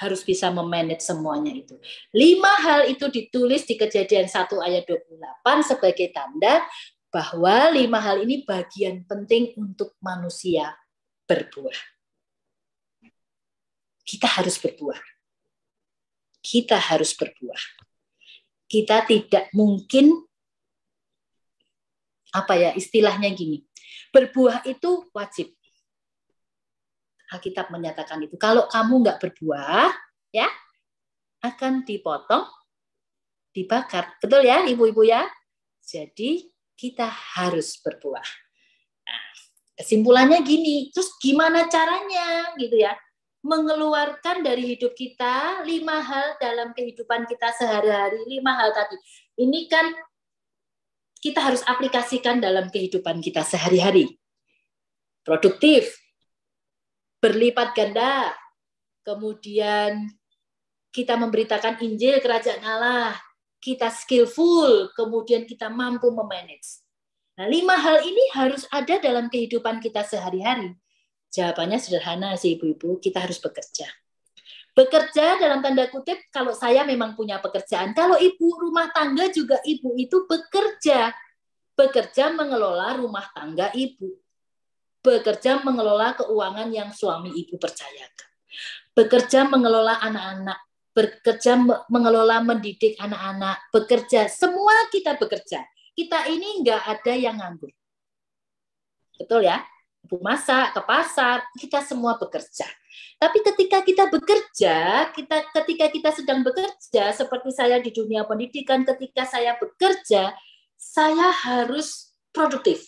[SPEAKER 1] harus bisa memanage semuanya itu. Lima hal itu ditulis di kejadian 1 ayat 28 sebagai tanda bahwa lima hal ini bagian penting untuk manusia berbuah. Kita harus berbuah. Kita harus berbuah. Kita tidak mungkin apa ya istilahnya gini. Berbuah itu wajib. Alkitab menyatakan itu. Kalau kamu nggak berbuah, ya akan dipotong, dibakar. Betul ya, ibu-ibu ya. Jadi kita harus berbuah kesimpulannya gini terus gimana caranya gitu ya mengeluarkan dari hidup kita lima hal dalam kehidupan kita sehari-hari lima hal tadi ini kan kita harus aplikasikan dalam kehidupan kita sehari-hari produktif berlipat ganda kemudian kita memberitakan Injil kerajaan Allah kita skillful kemudian kita mampu memanage Nah, lima hal ini harus ada dalam kehidupan kita sehari-hari. Jawabannya sederhana sih ibu-ibu, kita harus bekerja. Bekerja dalam tanda kutip kalau saya memang punya pekerjaan. Kalau ibu rumah tangga juga ibu itu bekerja. Bekerja mengelola rumah tangga ibu. Bekerja mengelola keuangan yang suami ibu percayakan. Bekerja mengelola anak-anak. Bekerja mengelola mendidik anak-anak. Bekerja, semua kita bekerja kita ini nggak ada yang nganggur. Betul ya? Ibu masak, ke pasar, kita semua bekerja. Tapi ketika kita bekerja, kita ketika kita sedang bekerja, seperti saya di dunia pendidikan, ketika saya bekerja, saya harus produktif.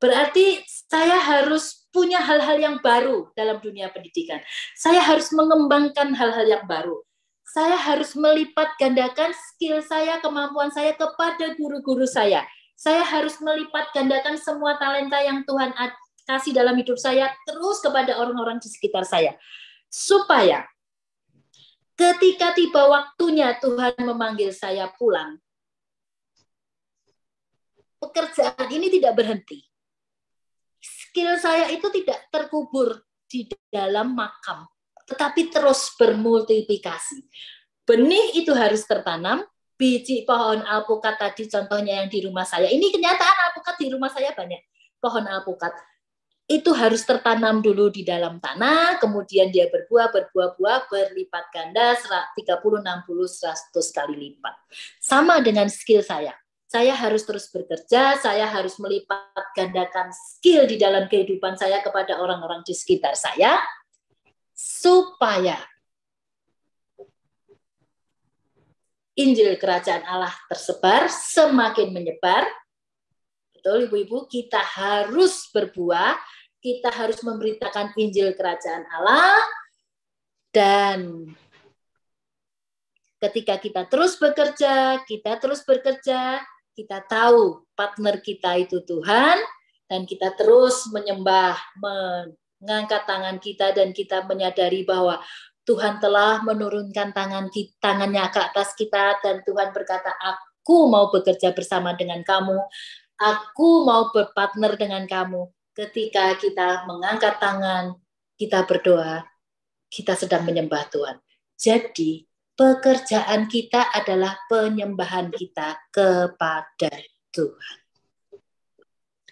[SPEAKER 1] Berarti saya harus punya hal-hal yang baru dalam dunia pendidikan. Saya harus mengembangkan hal-hal yang baru saya harus melipat gandakan skill saya, kemampuan saya kepada guru-guru saya. Saya harus melipat gandakan semua talenta yang Tuhan kasih dalam hidup saya terus kepada orang-orang di sekitar saya. Supaya ketika tiba waktunya Tuhan memanggil saya pulang, pekerjaan ini tidak berhenti. Skill saya itu tidak terkubur di dalam makam tetapi terus bermultiplikasi. Benih itu harus tertanam, biji pohon alpukat tadi contohnya yang di rumah saya. Ini kenyataan alpukat di rumah saya banyak. Pohon alpukat itu harus tertanam dulu di dalam tanah, kemudian dia berbuah, berbuah-buah, berlipat ganda 30, 60, 100 kali lipat. Sama dengan skill saya. Saya harus terus bekerja, saya harus melipat gandakan skill di dalam kehidupan saya kepada orang-orang di sekitar saya, supaya Injil Kerajaan Allah tersebar, semakin menyebar. Betul, ibu-ibu, kita harus berbuah, kita harus memberitakan Injil Kerajaan Allah, dan ketika kita terus bekerja, kita terus bekerja, kita tahu partner kita itu Tuhan, dan kita terus menyembah, men mengangkat tangan kita dan kita menyadari bahwa Tuhan telah menurunkan tangan tangannya ke atas kita dan Tuhan berkata, "Aku mau bekerja bersama dengan kamu. Aku mau berpartner dengan kamu." Ketika kita mengangkat tangan, kita berdoa, kita sedang menyembah Tuhan. Jadi, pekerjaan kita adalah penyembahan kita kepada Tuhan.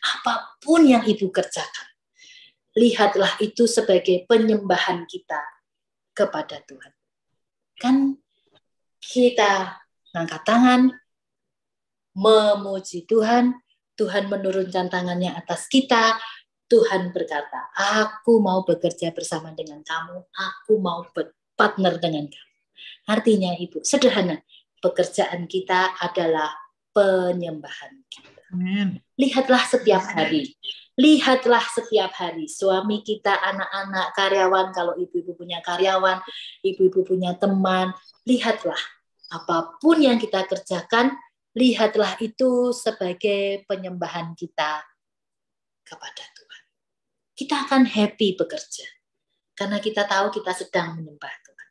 [SPEAKER 1] Apapun yang Ibu kerjakan, lihatlah itu sebagai penyembahan kita kepada Tuhan. Kan kita angkat tangan, memuji Tuhan, Tuhan menurunkan tangannya atas kita, Tuhan berkata, aku mau bekerja bersama dengan kamu, aku mau berpartner dengan kamu. Artinya Ibu, sederhana, pekerjaan kita adalah penyembahan kita. Lihatlah setiap hari, lihatlah setiap hari suami kita, anak-anak, karyawan, kalau ibu-ibu punya karyawan, ibu-ibu punya teman, lihatlah apapun yang kita kerjakan, lihatlah itu sebagai penyembahan kita kepada Tuhan. Kita akan happy bekerja karena kita tahu kita sedang menyembah Tuhan.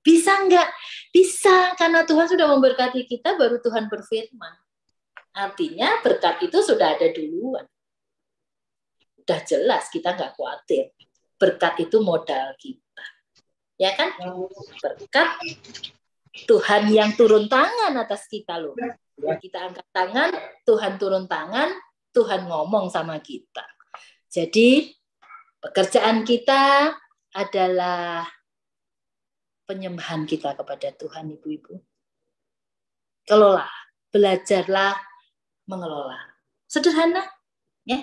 [SPEAKER 1] Bisa enggak? Bisa, karena Tuhan sudah memberkati kita baru Tuhan berfirman. Artinya berkat itu sudah ada duluan udah jelas kita nggak khawatir. Berkat itu modal kita. Ya kan? Berkat Tuhan yang turun tangan atas kita loh. Ya, kita angkat tangan, Tuhan turun tangan, Tuhan ngomong sama kita. Jadi pekerjaan kita adalah penyembahan kita kepada Tuhan Ibu-ibu. Kelola, belajarlah mengelola. Sederhana, ya.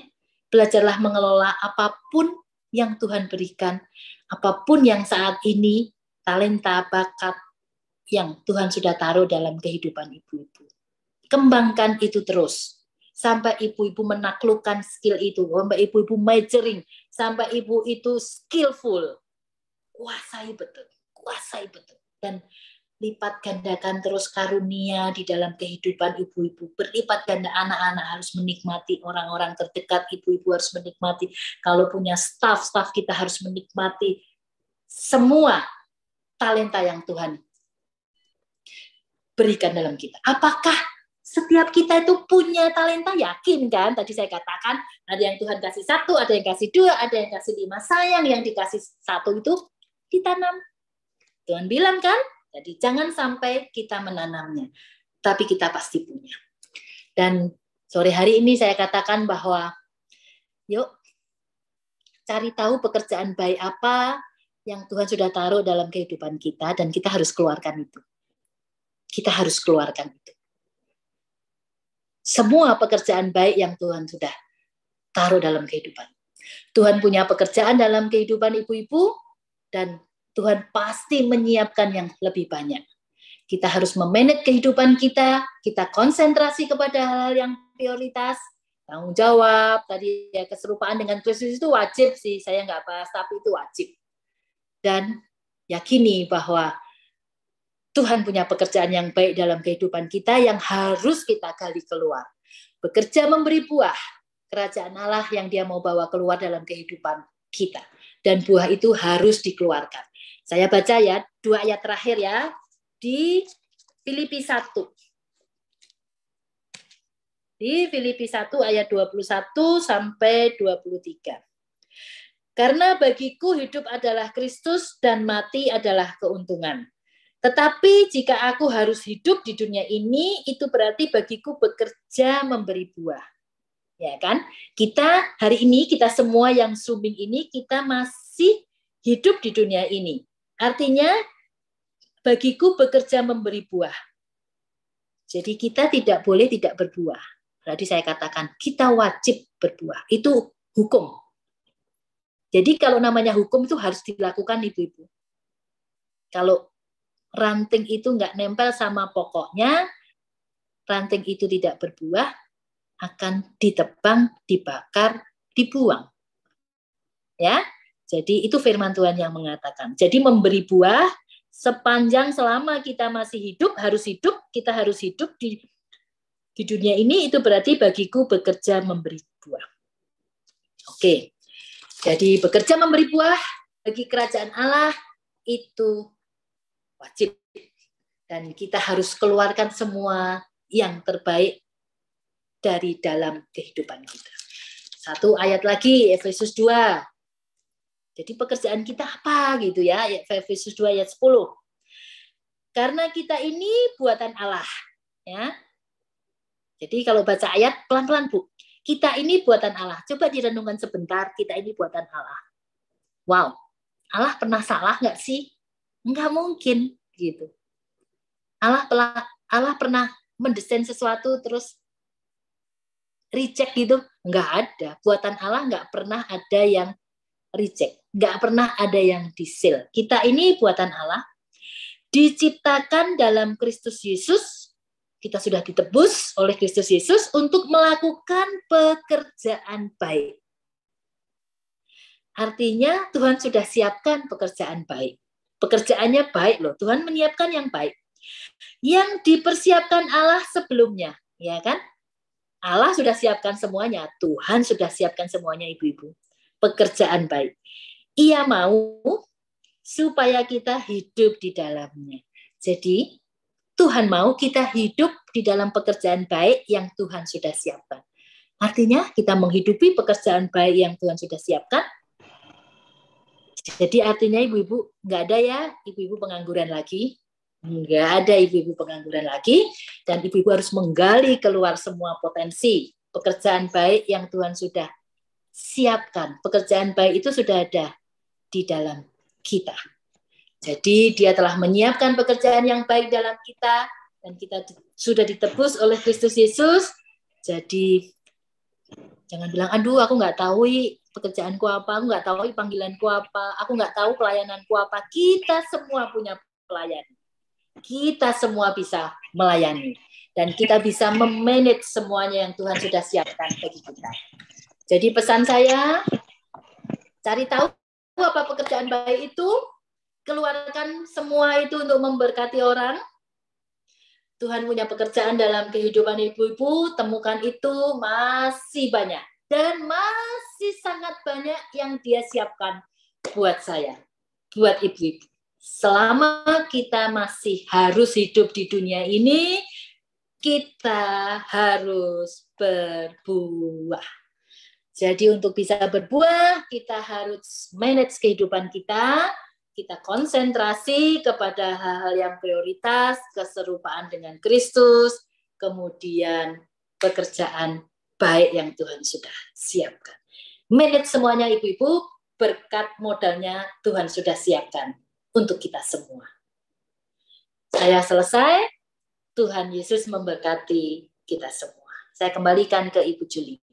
[SPEAKER 1] Belajarlah mengelola apapun yang Tuhan berikan, apapun yang saat ini talenta, bakat yang Tuhan sudah taruh dalam kehidupan ibu-ibu. Kembangkan itu terus sampai ibu-ibu menaklukkan skill itu, sampai ibu-ibu majoring, sampai ibu itu skillful. Kuasai betul, kuasai betul. Dan lipat gandakan terus karunia di dalam kehidupan ibu-ibu. Berlipat ganda anak-anak harus menikmati orang-orang terdekat, ibu-ibu harus menikmati. Kalau punya staff, staff kita harus menikmati semua talenta yang Tuhan berikan dalam kita. Apakah setiap kita itu punya talenta yakin kan tadi saya katakan ada yang Tuhan kasih satu ada yang kasih dua ada yang kasih lima sayang yang dikasih satu itu ditanam Tuhan bilang kan jadi jangan sampai kita menanamnya, tapi kita pasti punya. Dan sore hari ini saya katakan bahwa yuk cari tahu pekerjaan baik apa yang Tuhan sudah taruh dalam kehidupan kita dan kita harus keluarkan itu. Kita harus keluarkan itu. Semua pekerjaan baik yang Tuhan sudah taruh dalam kehidupan. Tuhan punya pekerjaan dalam kehidupan ibu-ibu dan Tuhan pasti menyiapkan yang lebih banyak. Kita harus memanage kehidupan kita, kita konsentrasi kepada hal-hal yang prioritas, tanggung jawab tadi ya keserupaan dengan Kristus itu wajib sih saya nggak bahas tapi itu wajib dan yakini bahwa Tuhan punya pekerjaan yang baik dalam kehidupan kita yang harus kita gali keluar bekerja memberi buah kerajaan Allah yang dia mau bawa keluar dalam kehidupan kita dan buah itu harus dikeluarkan saya baca ya, dua ayat terakhir ya, di Filipi 1. Di Filipi 1 ayat 21 sampai 23. Karena bagiku hidup adalah Kristus dan mati adalah keuntungan. Tetapi jika aku harus hidup di dunia ini, itu berarti bagiku bekerja memberi buah. Ya kan? Kita hari ini, kita semua yang sumbing ini, kita masih hidup di dunia ini. Artinya bagiku bekerja memberi buah. Jadi kita tidak boleh tidak berbuah. Berarti saya katakan kita wajib berbuah. Itu hukum. Jadi kalau namanya hukum itu harus dilakukan ibu-ibu. Kalau ranting itu nggak nempel sama pokoknya, ranting itu tidak berbuah, akan ditebang, dibakar, dibuang. Ya, jadi itu firman Tuhan yang mengatakan. Jadi memberi buah sepanjang selama kita masih hidup harus hidup, kita harus hidup di di dunia ini itu berarti bagiku bekerja memberi buah. Oke. Jadi bekerja memberi buah bagi kerajaan Allah itu wajib dan kita harus keluarkan semua yang terbaik dari dalam kehidupan kita. Satu ayat lagi Efesus 2 jadi pekerjaan kita apa gitu ya, Efesus 2 ayat 10. Karena kita ini buatan Allah, ya. Jadi kalau baca ayat pelan-pelan, Bu. Kita ini buatan Allah. Coba direnungkan sebentar, kita ini buatan Allah. Wow, Allah pernah salah nggak sih? Enggak mungkin gitu. Allah telah Allah pernah mendesain sesuatu terus reject gitu? Enggak ada. Buatan Allah enggak pernah ada yang reject. Nggak pernah ada yang disil. Kita ini buatan Allah, diciptakan dalam Kristus Yesus, kita sudah ditebus oleh Kristus Yesus untuk melakukan pekerjaan baik. Artinya Tuhan sudah siapkan pekerjaan baik. Pekerjaannya baik loh, Tuhan menyiapkan yang baik. Yang dipersiapkan Allah sebelumnya, ya kan? Allah sudah siapkan semuanya, Tuhan sudah siapkan semuanya ibu-ibu pekerjaan baik. Ia mau supaya kita hidup di dalamnya. Jadi Tuhan mau kita hidup di dalam pekerjaan baik yang Tuhan sudah siapkan. Artinya kita menghidupi pekerjaan baik yang Tuhan sudah siapkan. Jadi artinya ibu-ibu nggak ada ya ibu-ibu pengangguran lagi, nggak ada ibu-ibu pengangguran lagi, dan ibu-ibu harus menggali keluar semua potensi pekerjaan baik yang Tuhan sudah siapkan. Pekerjaan baik itu sudah ada di dalam kita. Jadi dia telah menyiapkan pekerjaan yang baik dalam kita dan kita sudah ditebus oleh Kristus Yesus. Jadi jangan bilang aduh aku nggak tahu pekerjaanku apa, aku nggak tahu panggilanku apa, aku nggak tahu pelayananku apa. Kita semua punya pelayan. Kita semua bisa melayani dan kita bisa memanage semuanya yang Tuhan sudah siapkan bagi kita. Jadi pesan saya, cari tahu apa pekerjaan baik itu, keluarkan semua itu untuk memberkati orang. Tuhan punya pekerjaan dalam kehidupan ibu-ibu, temukan itu masih banyak. Dan masih sangat banyak yang dia siapkan buat saya, buat ibu-ibu. Selama kita masih harus hidup di dunia ini, kita harus berbuah. Jadi untuk bisa berbuah, kita harus manage kehidupan kita, kita konsentrasi kepada hal-hal yang prioritas, keserupaan dengan Kristus, kemudian pekerjaan baik yang Tuhan sudah siapkan. Manage semuanya ibu-ibu, berkat modalnya Tuhan sudah siapkan untuk kita semua. Saya selesai, Tuhan Yesus memberkati kita semua. Saya kembalikan ke Ibu Juli.